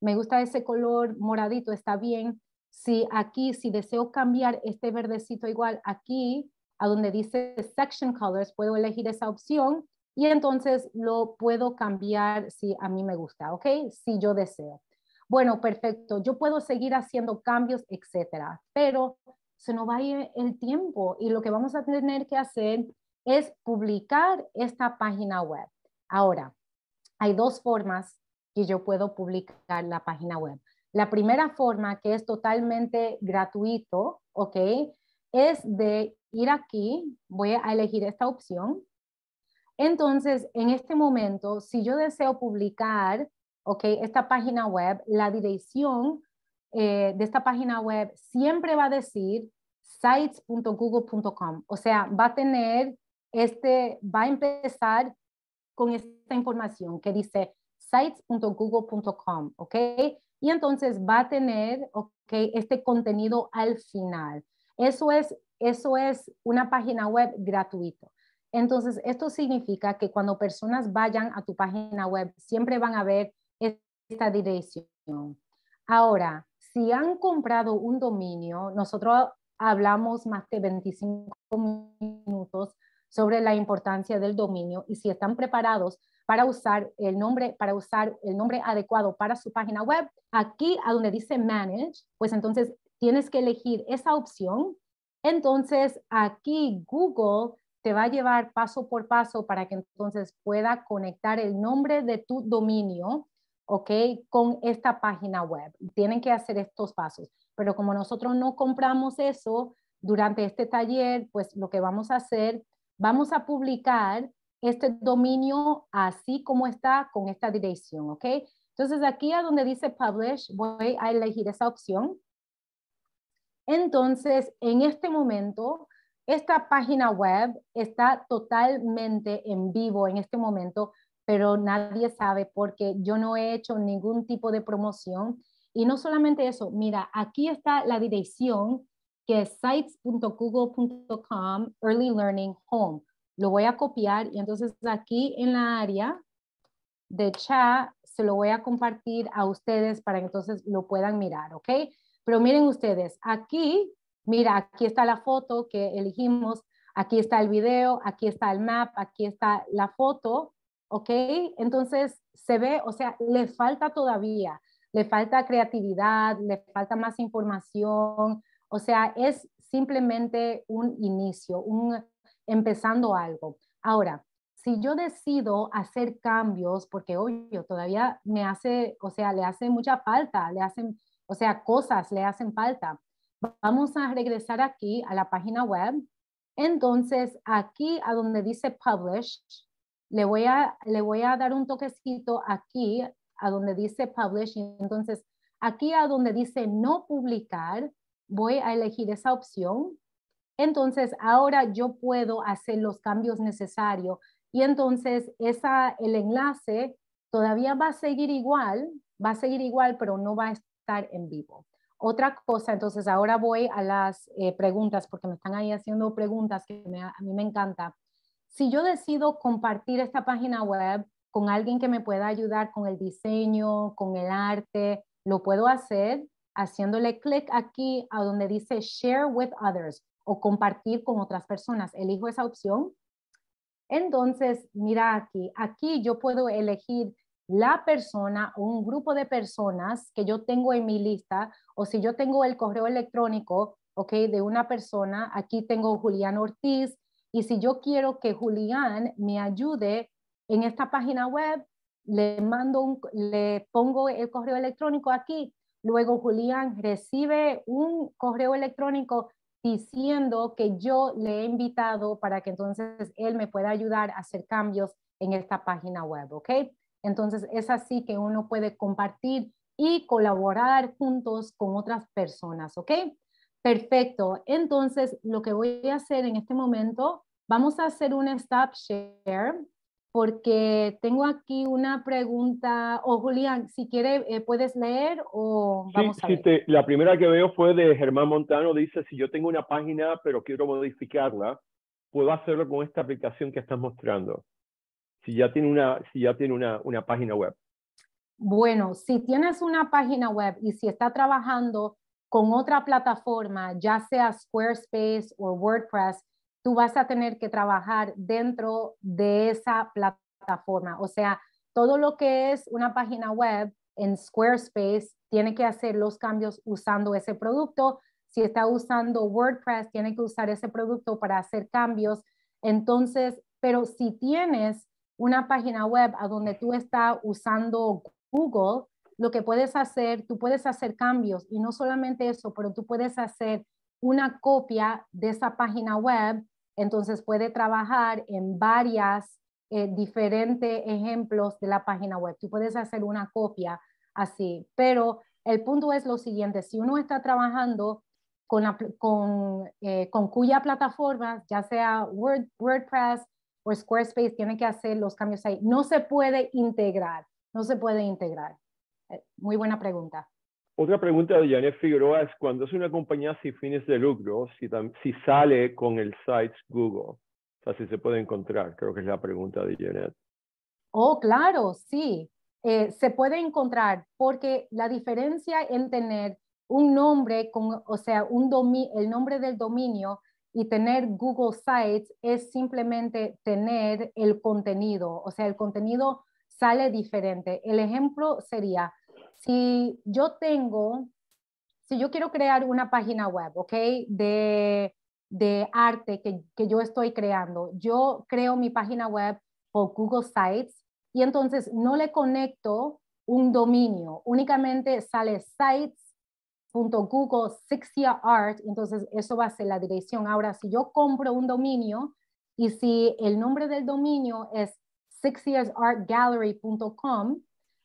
Me gusta ese color moradito, está bien. Si aquí, si deseo cambiar este verdecito igual, aquí, a donde dice Section Colors, puedo elegir esa opción y entonces lo puedo cambiar si a mí me gusta, ¿ok? Si yo deseo bueno, perfecto, yo puedo seguir haciendo cambios, etcétera, pero se nos va a ir el tiempo y lo que vamos a tener que hacer es publicar esta página web. Ahora, hay dos formas que yo puedo publicar la página web. La primera forma, que es totalmente gratuito, ¿ok? Es de ir aquí, voy a elegir esta opción. Entonces, en este momento, si yo deseo publicar ¿ok? Esta página web, la dirección eh, de esta página web siempre va a decir sites.google.com, o sea, va a tener este, va a empezar con esta información que dice sites.google.com, ¿ok? Y entonces va a tener, Este contenido al final. Eso es, eso es una página web gratuito Entonces, esto significa que cuando personas vayan a tu página web, siempre van a ver esta dirección. Ahora, si han comprado un dominio, nosotros hablamos más de 25 minutos sobre la importancia del dominio y si están preparados para usar el nombre para usar el nombre adecuado para su página web, aquí a donde dice manage, pues entonces tienes que elegir esa opción. Entonces, aquí Google te va a llevar paso por paso para que entonces pueda conectar el nombre de tu dominio ¿ok? Con esta página web. Tienen que hacer estos pasos. Pero como nosotros no compramos eso durante este taller, pues lo que vamos a hacer, vamos a publicar este dominio así como está con esta dirección, ¿ok? Entonces aquí a donde dice publish, voy a elegir esa opción. Entonces, en este momento, esta página web está totalmente en vivo en este momento pero nadie sabe porque yo no he hecho ningún tipo de promoción. Y no solamente eso, mira, aquí está la dirección que es sites.google.com, Early Learning Home. Lo voy a copiar y entonces aquí en la área de chat se lo voy a compartir a ustedes para que entonces lo puedan mirar, ¿ok? Pero miren ustedes, aquí, mira, aquí está la foto que elegimos, aquí está el video, aquí está el map, aquí está la foto ¿ok? Entonces se ve, o sea, le falta todavía, le falta creatividad, le falta más información, o sea, es simplemente un inicio, un empezando algo. Ahora, si yo decido hacer cambios, porque hoy todavía me hace, o sea, le hace mucha falta, le hacen, o sea, cosas le hacen falta. Vamos a regresar aquí a la página web. Entonces, aquí a donde dice publish, le voy a, le voy a dar un toquecito aquí a donde dice Publishing. Entonces, aquí a donde dice no publicar, voy a elegir esa opción. Entonces, ahora yo puedo hacer los cambios necesarios. Y entonces, esa, el enlace todavía va a seguir igual, va a seguir igual, pero no va a estar en vivo. Otra cosa, entonces ahora voy a las eh, preguntas, porque me están ahí haciendo preguntas que a mí me encanta si yo decido compartir esta página web con alguien que me pueda ayudar con el diseño, con el arte, lo puedo hacer haciéndole clic aquí a donde dice share with others o compartir con otras personas. Elijo esa opción. Entonces, mira aquí, aquí yo puedo elegir la persona o un grupo de personas que yo tengo en mi lista o si yo tengo el correo electrónico, ok, de una persona, aquí tengo Julián Ortiz, y si yo quiero que Julián me ayude en esta página web, le mando un, le pongo el correo electrónico aquí. Luego Julián recibe un correo electrónico diciendo que yo le he invitado para que entonces él me pueda ayudar a hacer cambios en esta página web, ¿ok? Entonces es así que uno puede compartir y colaborar juntos con otras personas, ¿ok? Perfecto. Entonces, lo que voy a hacer en este momento, vamos a hacer un stop share porque tengo aquí una pregunta. O Julián, si quiere, eh, puedes leer o vamos a ver. la primera que veo fue de Germán Montano. Dice, si yo tengo una página pero quiero modificarla, puedo hacerlo con esta aplicación que estás mostrando. Si ya tiene una, si ya tiene una, una página web. Bueno, si tienes una página web y si está trabajando con otra plataforma, ya sea Squarespace o WordPress, tú vas a tener que trabajar dentro de esa plataforma. O sea, todo lo que es una página web en Squarespace tiene que hacer los cambios usando ese producto. Si está usando WordPress, tiene que usar ese producto para hacer cambios. Entonces, pero si tienes una página web a donde tú estás usando Google, lo que puedes hacer, tú puedes hacer cambios y no solamente eso, pero tú puedes hacer una copia de esa página web, entonces puede trabajar en varias eh, diferentes ejemplos de la página web. Tú puedes hacer una copia así, pero el punto es lo siguiente, si uno está trabajando con, con, eh, con cuya plataforma, ya sea Word, WordPress o Squarespace, tiene que hacer los cambios ahí. No se puede integrar, no se puede integrar. Muy buena pregunta. Otra pregunta de Janet Figueroa es, cuando es una compañía sin fines de lucro, si, si sale con el Sites Google, o sea, si se puede encontrar, creo que es la pregunta de Janet. Oh, claro, sí. Eh, se puede encontrar porque la diferencia en tener un nombre, con, o sea, un el nombre del dominio y tener Google Sites es simplemente tener el contenido, o sea, el contenido sale diferente. El ejemplo sería, si yo tengo, si yo quiero crear una página web, ¿ok? De, arte que, que yo estoy creando, yo creo mi página web por Google Sites y entonces no le conecto un dominio, únicamente sale sites.google 60 art, entonces eso va a ser la dirección. Ahora, si yo compro un dominio y si el nombre del dominio es 60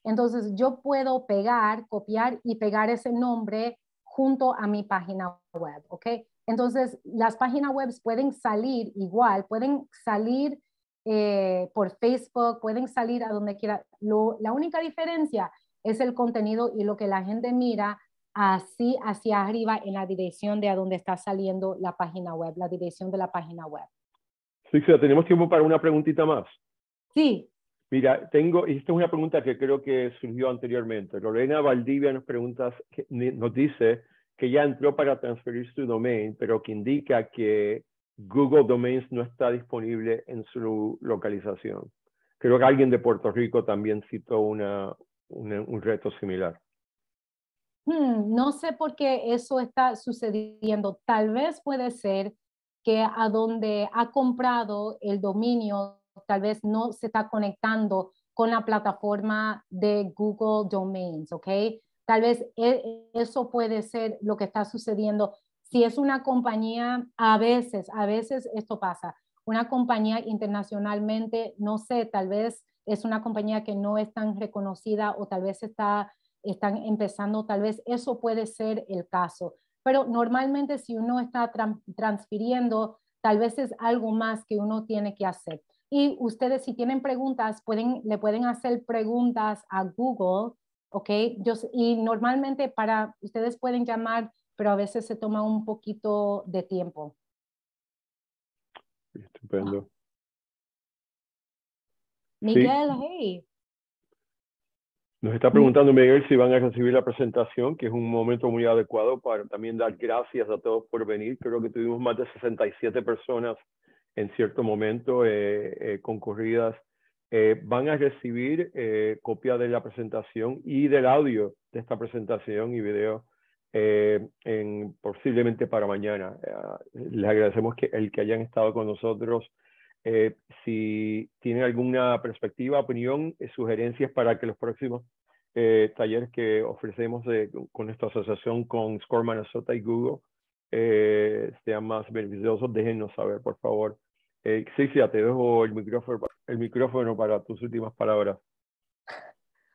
entonces yo puedo pegar, copiar y pegar ese nombre junto a mi página web, ¿ok? Entonces las páginas web pueden salir igual, pueden salir eh, por Facebook, pueden salir a donde quiera. Lo, la única diferencia es el contenido y lo que la gente mira así hacia arriba en la dirección de a dónde está saliendo la página web, la dirección de la página web. Sí, tenemos tiempo para una preguntita más. Sí. Mira, tengo, esta es una pregunta que creo que surgió anteriormente. Lorena Valdivia nos pregunta, nos dice que ya entró para transferir su domain, pero que indica que Google Domains no está disponible en su localización. Creo que alguien de Puerto Rico también citó una, un reto similar. Hmm, no sé por qué eso está sucediendo. Tal vez puede ser que a donde ha comprado el dominio tal vez no se está conectando con la plataforma de Google Domains, ¿ok? Tal vez e, eso puede ser lo que está sucediendo. Si es una compañía, a veces, a veces esto pasa, una compañía internacionalmente, no sé, tal vez es una compañía que no es tan reconocida o tal vez está, están empezando, tal vez eso puede ser el caso. Pero normalmente si uno está transfiriendo, tal vez es algo más que uno tiene que hacer. Y ustedes si tienen preguntas, pueden, le pueden hacer preguntas a Google, ¿ok? Yo, y normalmente para ustedes pueden llamar, pero a veces se toma un poquito de tiempo. Estupendo. Miguel, hey. Nos está preguntando Miguel si van a recibir la presentación, que es un momento muy adecuado para también dar gracias a todos por venir. Creo que tuvimos más de 67 personas en cierto momento eh, eh concurridas, eh, van a recibir eh, copia de la presentación y del audio de esta presentación y video en, posiblemente para mañana. les agradecemos que, el que hayan estado con nosotros. si tienen alguna perspectiva, opinión, sugerencias para que los próximos talleres que ofrecemos con nuestra asociación con Score Minnesota y Google sean más beneficiosos, déjenos saber, por favor. Eh, Cecilia, te dejo el micrófono, el micrófono para tus últimas palabras.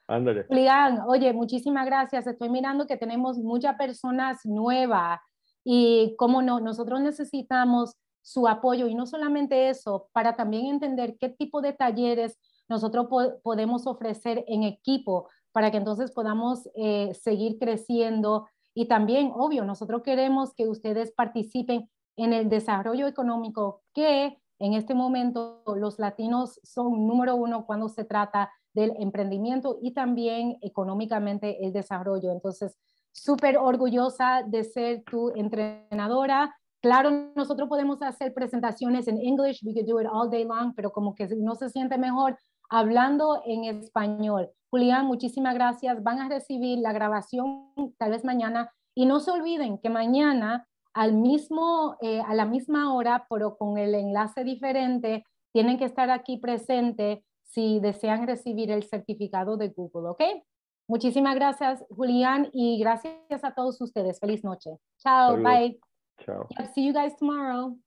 Ándale. Ligan, oye, muchísimas gracias. Estoy mirando que tenemos muchas personas nuevas y como no, nosotros necesitamos su apoyo y no solamente eso, para también entender qué tipo de talleres nosotros podemos ofrecer en equipo para que entonces podamos eh, seguir creciendo. Y también, obvio, nosotros queremos que ustedes participen en el desarrollo económico que en este momento, los latinos son número uno cuando se trata del emprendimiento y también económicamente el desarrollo. Entonces, súper orgullosa de ser tu entrenadora. Claro, nosotros podemos hacer presentaciones en inglés, we could do it all day long, pero como que no se siente mejor hablando en español. Julián, muchísimas gracias. Van a recibir la grabación tal vez mañana y no se olviden que mañana al mismo, eh, a la misma hora, pero con el enlace diferente, tienen que estar aquí presente si desean recibir el certificado de Google, ¿ok? Muchísimas gracias, Julián, y gracias a todos ustedes. Feliz noche. Chao, bye. chao see you guys tomorrow.